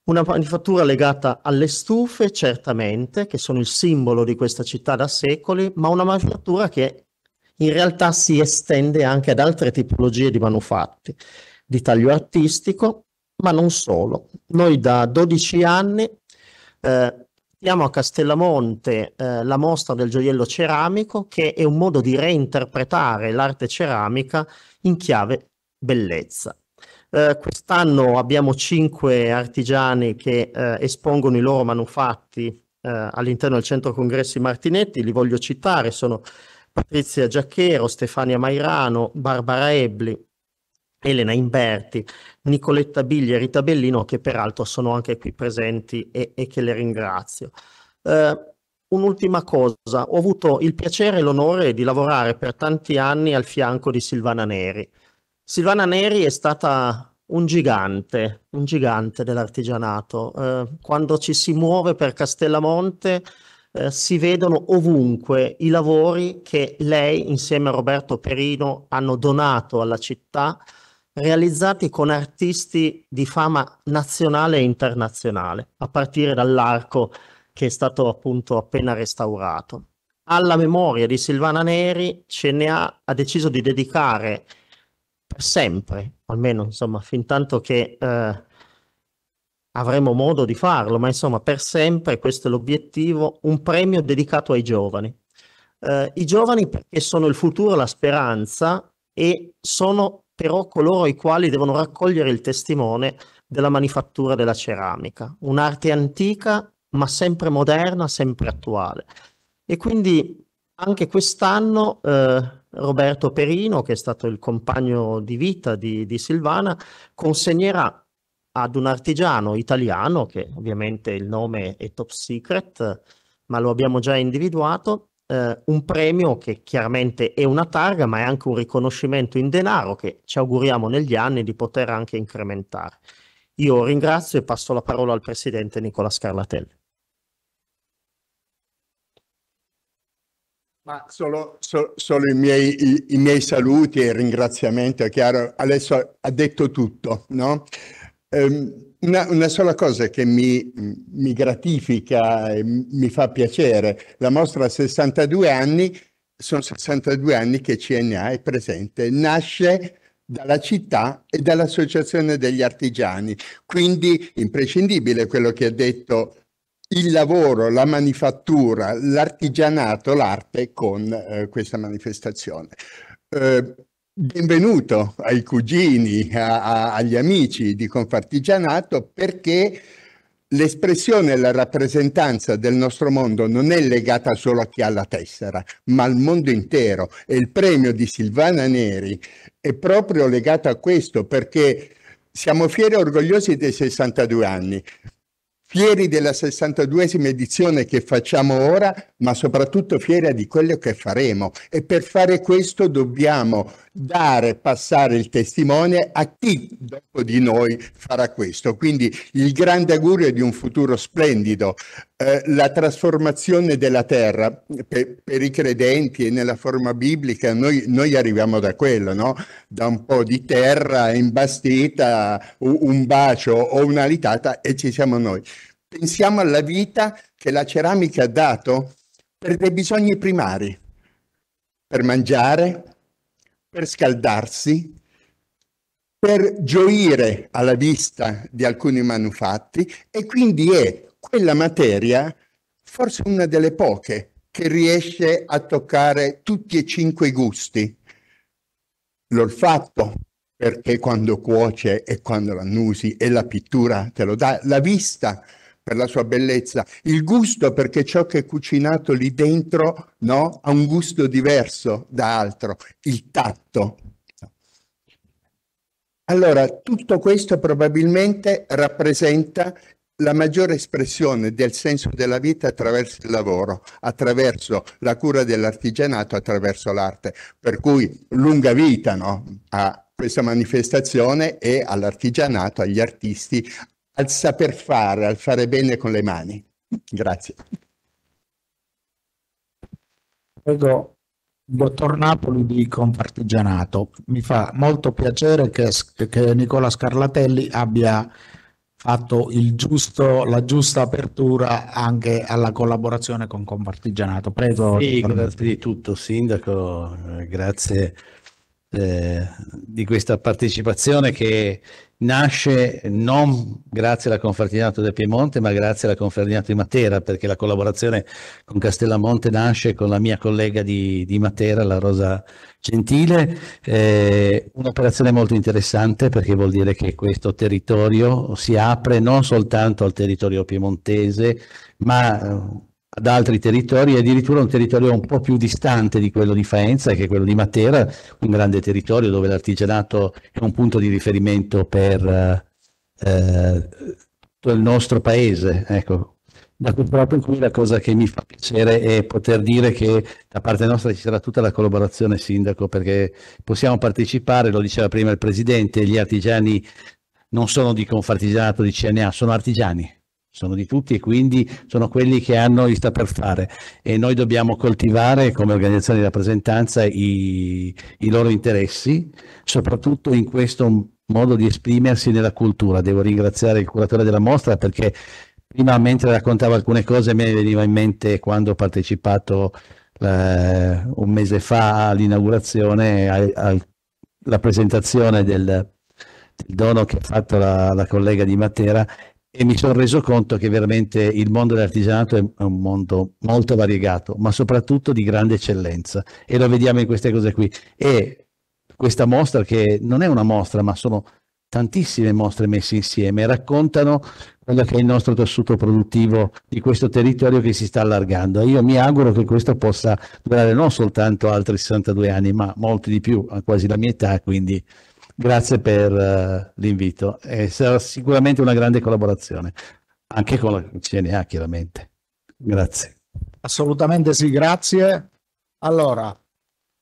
Una manifattura legata alle stufe, certamente, che sono il simbolo di questa città da secoli, ma una manifattura che in realtà si estende anche ad altre tipologie di manufatti, di taglio artistico, ma non solo. Noi da 12 anni eh, Abbiamo a Castellamonte eh, la mostra del gioiello ceramico che è un modo di reinterpretare l'arte ceramica in chiave bellezza. Eh, quest'anno abbiamo cinque artigiani che eh, espongono i loro manufatti eh, all'interno del centro congressi Martinetti, li voglio citare, sono Patrizia Giacchero, Stefania Mairano, Barbara Ebli, Elena Imberti, Nicoletta Biglia e Rita Bellino che peraltro sono anche qui presenti e, e che le ringrazio. Eh, un'ultima cosa, ho avuto il piacere e l'onore di lavorare per tanti anni al fianco di Silvana Neri. Silvana Neri è stata un gigante, un gigante dell'artigianato. Eh, quando ci si muove per Castellamonte eh, si vedono ovunque i lavori che lei insieme a Roberto Perino hanno donato alla città, realizzati con artisti di fama nazionale e internazionale, a partire dall'arco che è stato appunto appena restaurato. Alla memoria di Silvana Neri, CNA ha deciso di dedicare per sempre, almeno insomma, fin tanto che eh, avremo modo di farlo, ma insomma per sempre, questo è l'obiettivo, un premio dedicato ai giovani. Eh, I giovani perché sono il futuro, la speranza e sono però coloro i quali devono raccogliere il testimone della manifattura della ceramica, un'arte antica ma sempre moderna, sempre attuale. E quindi anche quest'anno eh, Roberto Perino, che è stato il compagno di vita di, di Silvana, consegnerà ad un artigiano italiano, che ovviamente il nome è top secret, ma lo abbiamo già individuato, eh, un premio che chiaramente è una targa, ma è anche un riconoscimento in denaro che ci auguriamo negli anni di poter anche incrementare. Io ringrazio e passo la parola al Presidente Nicola Scarlatelli. Ma solo, so, solo i, miei, i, i, miei, saluti e ringraziamenti, è chiaro, adesso ha detto tutto, no? ehm, una, una, sola cosa che mi, mi gratifica e mi fa piacere, la mostra ha 62 anni, sono 62 anni che CNA è presente, nasce dalla città e dall'Associazione degli Artigiani, quindi imprescindibile quello che ha detto il lavoro, la manifattura, l'artigianato, l'arte con eh, questa manifestazione. Eh, benvenuto ai cugini, a, a, agli amici di Confartigianato perché l'espressione e la rappresentanza del nostro mondo non è legata solo a chi ha la tessera, ma al mondo intero. E il premio di Silvana Neri è proprio legato a questo perché siamo fieri e orgogliosi dei 62 anni, fieri della 62esima edizione che facciamo ora, ma soprattutto fiera di quello che faremo. E per fare questo dobbiamo dare, passare il testimone a chi dopo di noi farà questo. Quindi il grande augurio di un futuro splendido eh, la trasformazione della terra per, per, i credenti e nella forma biblica noi, noi arriviamo da quello, no? da un po' di terra imbastita, un bacio o una litata e ci siamo noi. Pensiamo alla vita che la ceramica ha dato per dei bisogni primari, per mangiare, per scaldarsi, per gioire alla vista di alcuni manufatti e quindi è quella materia, forse una delle poche, che riesce a toccare tutti e cinque i gusti. L'olfatto, perché quando cuoce e quando l'annusi e la pittura te lo dà, la vista per la sua bellezza, il gusto perché ciò che è cucinato lì dentro no, ha un gusto diverso da altro, il tatto. Allora, tutto questo probabilmente rappresenta la maggiore espressione del senso della vita attraverso il lavoro, attraverso la cura dell'artigianato, attraverso l'arte. Per cui lunga vita no? a questa manifestazione e all'artigianato, agli artisti, al saper fare, al fare bene con le mani. Grazie. Prego Dottor Napoli di Confartigianato, mi fa molto piacere che, che Nicola Scarlatelli abbia fatto giusto, la giusta apertura anche alla collaborazione con Compartigianato. Prego. Sì, grazie di tutto, Sindaco, grazie eh, di questa partecipazione che nasce non grazie alla Confraternita del Piemonte, ma grazie alla Confraternita di Matera, perché la collaborazione con Castellamonte nasce con la mia collega di, di Matera, la Rosa Gentile. Eh, un'operazione molto interessante perché vuol dire che questo territorio si apre non soltanto al territorio piemontese, ma eh, ad altri territori, addirittura un territorio un po' più distante di quello di Faenza, che è quello di Matera, un grande territorio dove l'artigianato è un punto di riferimento per eh, tutto eh, il nostro paese. Ecco. Da cui proprio qui la cosa che mi fa piacere è poter dire che da parte nostra ci sarà tutta la collaborazione sindaco perché possiamo partecipare, lo diceva prima il presidente, gli artigiani non sono di Confartigianato, di CNA, sono artigiani sono di tutti e quindi sono quelli che hanno il sta per fare e noi dobbiamo coltivare come organizzazione di rappresentanza i, i loro interessi, soprattutto in questo modo di esprimersi nella cultura. Devo ringraziare il curatore della mostra perché prima mentre raccontava alcune cose mi veniva in mente quando ho partecipato eh, un mese fa all'inaugurazione, alla presentazione del, del, dono che ha fatto la, la collega di Matera e mi sono reso conto che veramente il mondo dell'artigianato è un mondo molto variegato, ma soprattutto di grande eccellenza e lo vediamo in queste cose qui. E questa mostra, che non è una mostra, ma sono tantissime mostre messe insieme, raccontano quello che è il nostro tessuto produttivo di questo territorio che si sta allargando. Io mi auguro che questo possa durare non soltanto altri 62 anni, ma molti di più, quasi la mia età, quindi Grazie per uh, l'invito e sarà sicuramente una grande collaborazione, anche con la CNA chiaramente. Grazie. Assolutamente sì, grazie. Allora,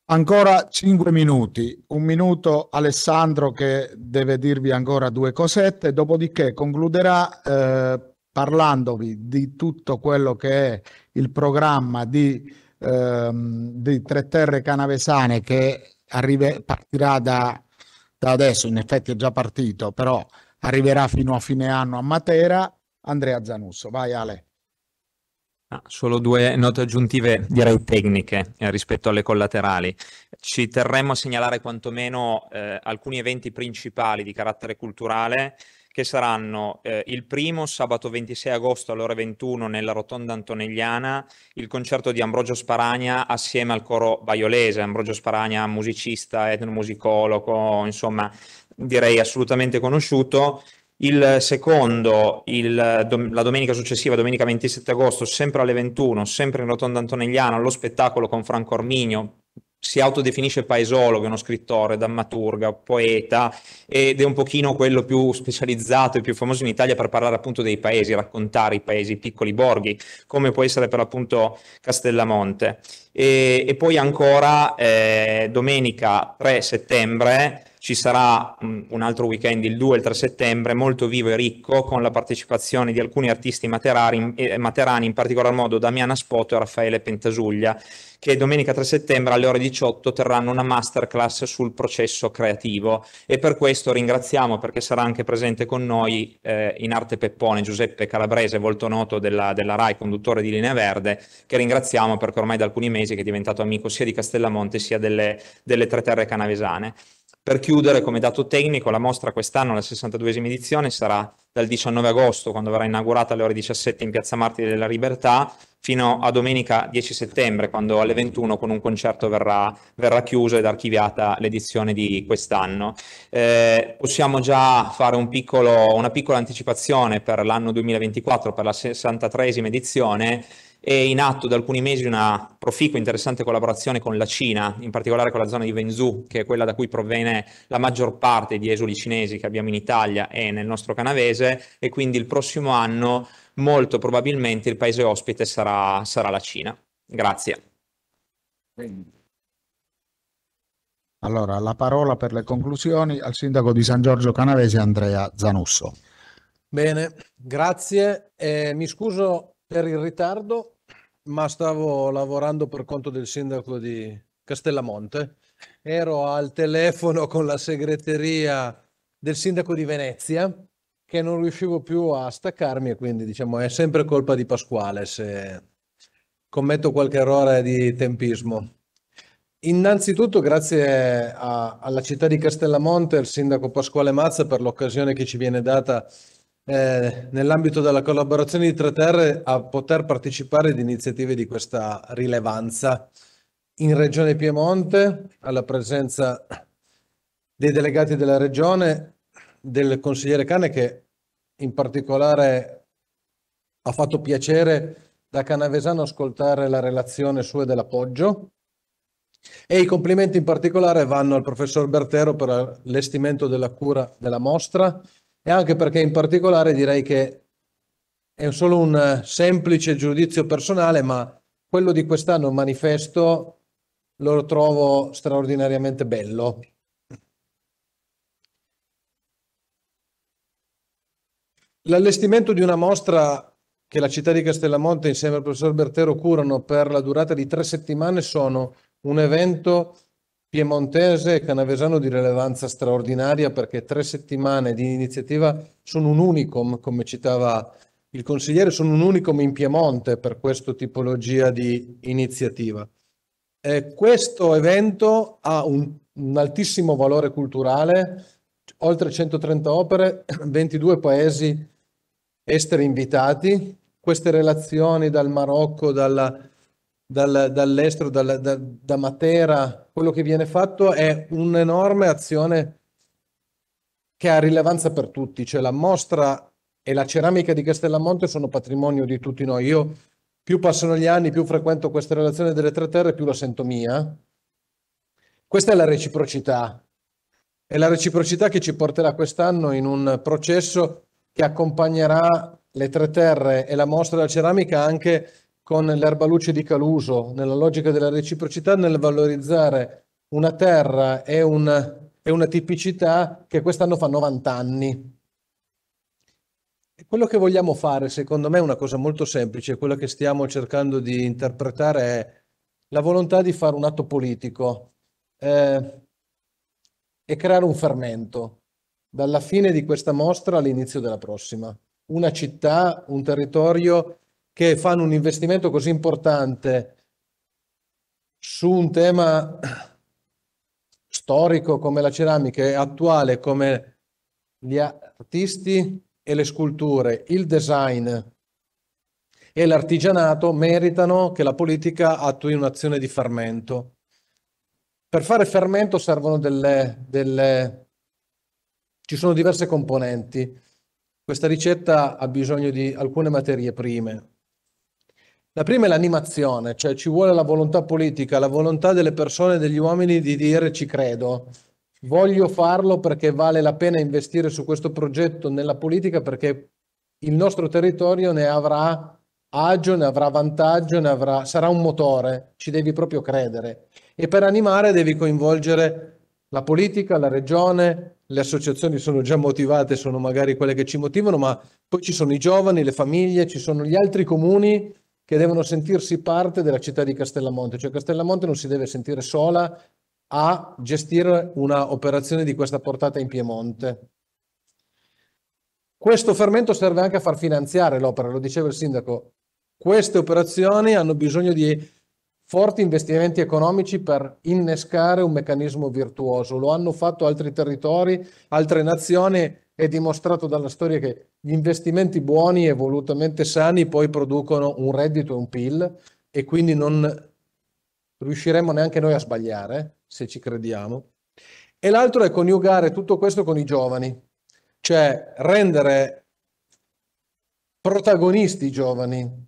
ancora 5 minuti, un minuto Alessandro che deve dirvi ancora due cosette, dopodiché concluderà eh, parlandovi di tutto quello che è il programma di, ehm, di Tre Terre Canavesane che arrive, partirà da da adesso in effetti è già partito, però arriverà fino a fine anno a Matera, Andrea Zanusso. Vai Ale. Ah, solo due note aggiuntive, direi tecniche, eh, rispetto alle collaterali. Ci terremmo a segnalare quantomeno eh, alcuni eventi principali di carattere culturale che saranno eh, il primo sabato 26 agosto alle ore 21 nella rotonda antonelliana il concerto di Ambrogio Sparagna assieme al coro baiolese, Ambrogio Sparagna musicista, etnomusicologo, insomma direi assolutamente conosciuto, il secondo, il, la domenica successiva, domenica 27 agosto, sempre alle 21, sempre in Rotonda Antonelliana, lo spettacolo con Franco Arminio, si autodefinisce paesologo, è uno scrittore, drammaturga, poeta ed è un pochino quello più specializzato e più famoso in Italia per parlare appunto dei paesi, raccontare i paesi, i piccoli borghi, come può essere per l'appunto Castellamonte. E, e poi ancora eh, domenica 3 settembre ci sarà mh, mm, un altro weekend, il 2 e il 3 settembre, molto vivo e ricco, con la partecipazione di alcuni artisti materari, eh, materani, in particolar modo Damiana Spoto e Raffaele Pentasuglia, che domenica 3 settembre alle ore 18 terranno una masterclass sul processo creativo. E per questo ringraziamo, perché sarà anche presente con noi eh, in arte Peppone Giuseppe Calabrese, volto noto della, della RAI, conduttore di Linea Verde, che ringraziamo perché ormai da alcuni mesi che è diventato amico sia di Castellamonte sia delle, delle tre terre canavesane. Per chiudere, come dato tecnico, la mostra quest'anno, la 62esima edizione, sarà dal 19 agosto, quando verrà inaugurata alle ore 17 in Piazza Martiri della Libertà, fino a domenica 10 settembre, quando alle 21 con un concerto verrà, verrà chiusa ed archiviata l'edizione di quest'anno. Eh, possiamo già fare un piccolo, una piccola anticipazione per l'anno 2024, per la 63esima edizione, è in atto da alcuni mesi una proficua e interessante collaborazione con la Cina, in particolare con la zona di Wenzhou, che è quella da cui proviene la maggior parte di esuli cinesi che abbiamo in Italia e nel nostro canavese, e quindi il prossimo anno molto probabilmente il paese ospite sarà, sarà la Cina. Grazie. Allora, la parola per le conclusioni al sindaco di San Giorgio Canavese Andrea Zanusso. Bene, grazie. Eh, mi scuso per il ritardo, ma stavo lavorando per conto del sindaco di Castellamonte. Ero al telefono con la segreteria del sindaco di Venezia che non riuscivo più a staccarmi e quindi diciamo è sempre colpa di Pasquale se commetto qualche errore di tempismo. Innanzitutto grazie a, alla città di Castellamonte al sindaco Pasquale Mazza per l'occasione che ci viene data eh, nell'ambito della collaborazione di Tre Terre a poter partecipare ad iniziative di questa rilevanza. In Regione Piemonte, alla presenza dei delegati della Regione, del consigliere Cane che in particolare ha fatto piacere da Canavesano ascoltare la relazione sua e dell'appoggio e i complimenti in particolare vanno al professor Bertero per l'allestimento della cura della mostra e anche perché in particolare direi che è solo un eh, semplice giudizio personale, ma quello di quest'anno, manifesto, lo trovo straordinariamente bello. L'allestimento di una mostra che la città di Castellamonte insieme al professor Bertero curano per la durata di tre settimane sono un evento piemontese e canavesano di rilevanza straordinaria perché tre settimane di iniziativa sono un unicum, come citava il consigliere, sono un unicum in Piemonte per questa tipologia di iniziativa. Eh, questo evento ha un, un altissimo valore culturale, oltre 130 opere, 22 paesi esteri invitati, queste relazioni dal Marocco, dalla dal, dall'estero, dal, da, da Matera, quello che viene fatto è un'enorme azione che ha rilevanza per tutti, cioè la mostra e la ceramica di Castellamonte sono patrimonio di tutti noi. Io più passano gli anni, più frequento questa relazione delle tre terre, più la sento mia. Questa è la reciprocità. È la reciprocità che ci porterà quest'anno in un processo che accompagnerà le tre terre e la mostra della ceramica anche con l'erbaluce di Caluso, nella logica della reciprocità, nel valorizzare una terra e una, e una tipicità che quest'anno fa 90 anni. Quello che vogliamo fare, secondo me, è una cosa molto semplice, quella che stiamo cercando di interpretare è la volontà di fare un atto politico eh, e creare un fermento dalla fine di questa mostra all'inizio della prossima. Una città, un territorio che fanno un investimento così importante su un tema storico come la ceramica e attuale come gli artisti e le sculture, il design e l'artigianato meritano che la politica attui un'azione di fermento. Per fare fermento servono delle, delle... ci sono diverse componenti. Questa ricetta ha bisogno di alcune materie prime, la prima è l'animazione, cioè ci vuole la volontà politica, la volontà delle persone, degli uomini di dire ci credo, voglio farlo perché vale la pena investire su questo progetto nella politica perché il nostro territorio ne avrà agio, ne avrà vantaggio, ne avrà, sarà un motore, ci devi proprio credere. E per animare devi coinvolgere la politica, la regione, le associazioni sono già motivate, sono magari quelle che ci motivano, ma poi ci sono i giovani, le famiglie, ci sono gli altri comuni che devono sentirsi parte della città di Castellamonte, cioè Castellamonte non si deve sentire sola a gestire una operazione di questa portata in Piemonte. Questo fermento serve anche a far finanziare l'opera, lo diceva il sindaco. Queste operazioni hanno bisogno di forti investimenti economici per innescare un meccanismo virtuoso. Lo hanno fatto altri territori, altre nazioni. È dimostrato dalla storia che gli investimenti buoni e volutamente sani poi producono un reddito e un PIL e quindi non riusciremo neanche noi a sbagliare, se ci crediamo. E l'altro è coniugare tutto questo con i giovani, cioè rendere protagonisti i giovani,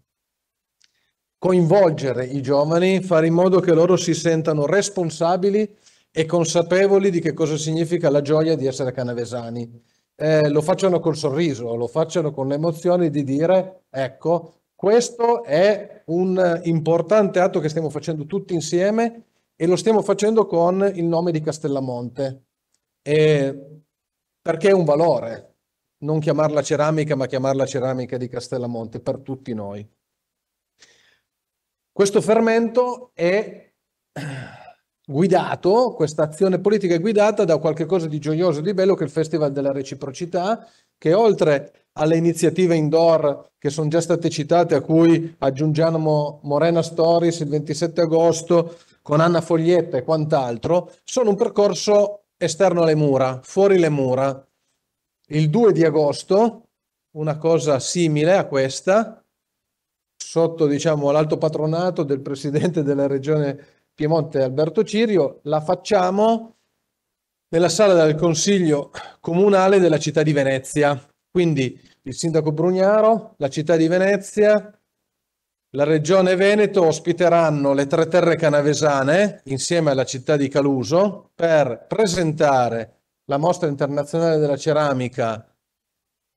coinvolgere i giovani, fare in modo che loro si sentano responsabili e consapevoli di che cosa significa la gioia di essere canavesani. Eh, lo facciano col sorriso, lo facciano con l'emozione di dire ecco, questo è un eh, importante atto che stiamo facendo tutti insieme e lo stiamo facendo con il nome di Castellamonte, eh, perché è un valore non chiamarla ceramica ma chiamarla ceramica di Castellamonte per tutti noi. Questo fermento è eh, guidato, questa azione politica è guidata da qualcosa di gioioso e di bello che è il Festival della Reciprocità, che oltre alle iniziative indoor che sono già state citate, a cui aggiungiamo Morena Stories il 27 agosto, con Anna Foglietta e quant'altro, sono un percorso esterno alle mura, fuori le mura. Il 2 di agosto, una cosa simile a questa, sotto diciamo, l'alto patronato del presidente della regione Piemonte Alberto Cirio, la facciamo nella sala del Consiglio Comunale della città di Venezia. Quindi il sindaco Brugnaro, la città di Venezia, la regione Veneto ospiteranno le tre terre canavesane insieme alla città di Caluso per presentare la mostra internazionale della ceramica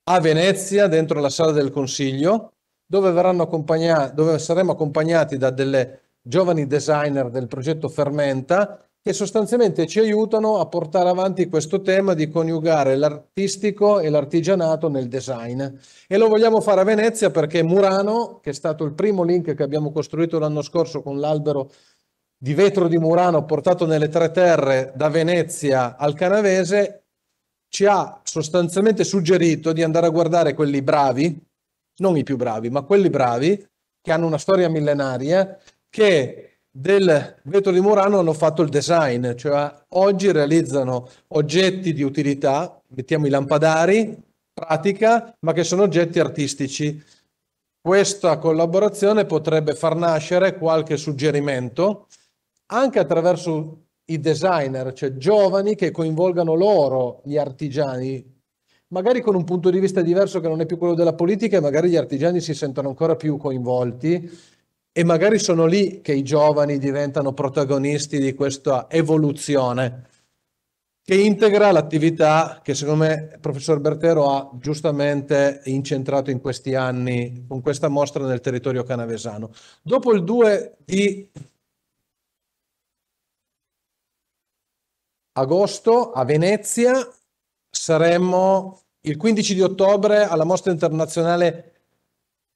a Venezia dentro la sala del Consiglio dove, accompagnati, dove saremo accompagnati da delle giovani designer del progetto Fermenta che sostanzialmente ci aiutano a portare avanti questo tema di coniugare l'artistico e l'artigianato nel design. E lo vogliamo fare a Venezia perché Murano, che è stato il primo link che abbiamo costruito l'anno scorso con l'albero di vetro di Murano portato nelle tre terre da Venezia al Canavese, ci ha sostanzialmente suggerito di andare a guardare quelli bravi, non i più bravi, ma quelli bravi, che hanno una storia millenaria, che del vetro di Murano hanno fatto il design, cioè oggi realizzano oggetti di utilità, mettiamo i lampadari, pratica, ma che sono oggetti artistici. Questa collaborazione potrebbe far nascere qualche suggerimento anche attraverso i designer, cioè giovani che coinvolgano loro, gli artigiani, magari con un punto di vista diverso che non è più quello della politica e magari gli artigiani si sentono ancora più coinvolti e magari sono lì che i giovani diventano protagonisti di questa evoluzione che integra l'attività che secondo me il professor Bertero ha giustamente incentrato in questi anni con questa mostra nel territorio canavesano. Dopo il 2 di agosto a Venezia saremmo il 15 di ottobre alla mostra internazionale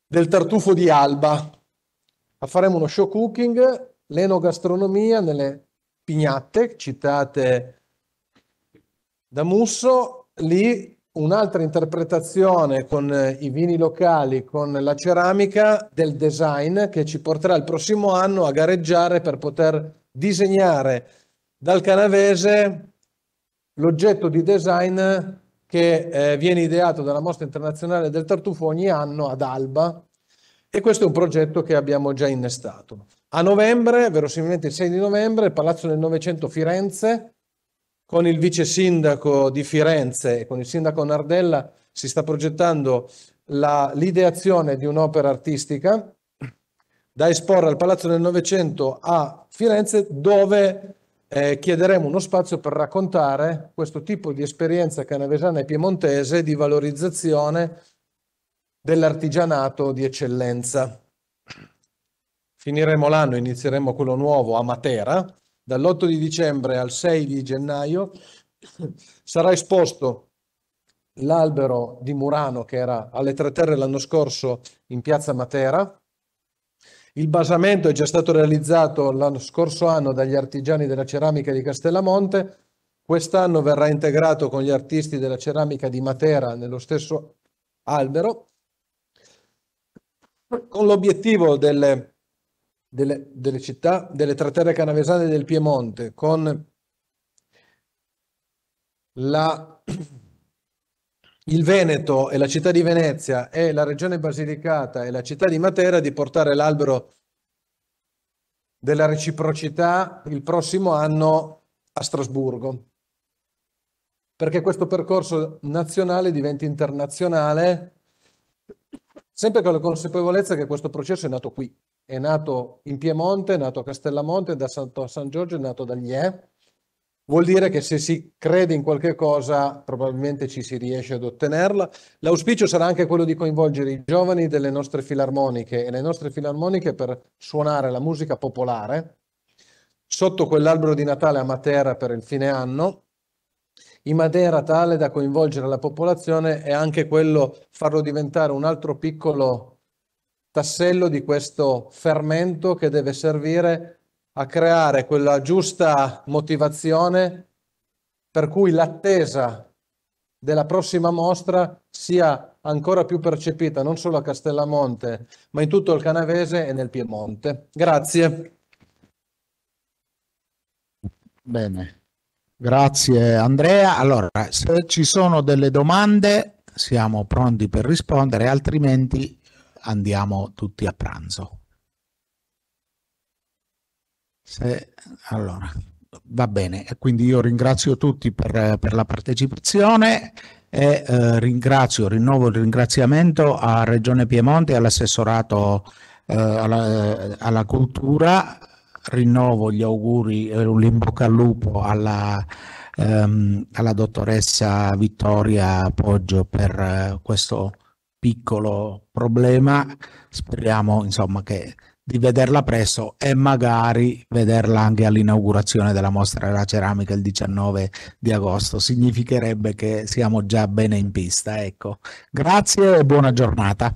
del tartufo di Alba. Faremo uno show cooking, l'enogastronomia nelle Pignatte, citate da Musso, lì un'altra interpretazione con eh, i vini locali, con la ceramica del design che ci porterà il prossimo anno a gareggiare per poter disegnare dal canavese l'oggetto di design che eh, viene ideato dalla Mostra Internazionale del Tartufo ogni anno ad Alba e questo è un progetto che abbiamo già innestato. A novembre, verosimilmente il 6 di novembre, il Palazzo del Novecento Firenze, con il vice sindaco di Firenze e con il sindaco Nardella si sta progettando l'ideazione di un'opera artistica da esporre al Palazzo del Novecento a Firenze dove eh, chiederemo uno spazio per raccontare questo tipo di esperienza canavesana e piemontese di valorizzazione dell'artigianato di eccellenza. Finiremo l'anno, inizieremo quello nuovo a Matera. Dall'8 di dicembre al 6 di gennaio sarà esposto l'albero di Murano che era alle Tre Terre l'anno scorso in piazza Matera il basamento è già stato realizzato l'anno scorso anno dagli artigiani della ceramica di Castellamonte, quest'anno verrà integrato con gli artisti della ceramica di Matera nello stesso albero, con l'obiettivo delle, delle, delle, città, delle trattere canavesane del Piemonte, con la il Veneto e la città di Venezia e la regione Basilicata e la città di Matera di portare l'albero della reciprocità il prossimo anno a Strasburgo, perché questo percorso nazionale diventi internazionale, sempre con la consapevolezza che questo processo è nato qui, è nato in Piemonte, è nato a Castellamonte, è nato a San Giorgio, è nato da Liè, Vuol dire che se si crede in qualche cosa probabilmente ci si riesce ad ottenerla. L'auspicio sarà anche quello di coinvolgere i giovani delle nostre filarmoniche e le nostre filarmoniche per suonare la musica popolare sotto quell'albero di Natale a Matera per il fine anno. In Matera tale da coinvolgere la popolazione e anche quello farlo diventare un altro piccolo tassello di questo fermento che deve servire a creare quella giusta motivazione per cui l'attesa della prossima mostra sia ancora più percepita non solo a Castellamonte, ma in tutto il Canavese e nel Piemonte. Grazie. Bene, grazie Andrea. Allora, se ci sono delle domande siamo pronti per rispondere, altrimenti andiamo tutti a pranzo. Se, allora, va bene, quindi io ringrazio tutti per, per la partecipazione e eh, ringrazio, rinnovo il ringraziamento a Regione Piemonte e all'assessorato eh, alla, eh, alla, cultura, rinnovo gli auguri e un in bocca al lupo alla, ehm, alla dottoressa Vittoria Poggio per eh, questo piccolo problema, speriamo insomma che di vederla presto e magari vederla anche all'inaugurazione della mostra della ceramica il 19 di agosto. Significherebbe che siamo già bene in pista. Ecco. Grazie e buona giornata.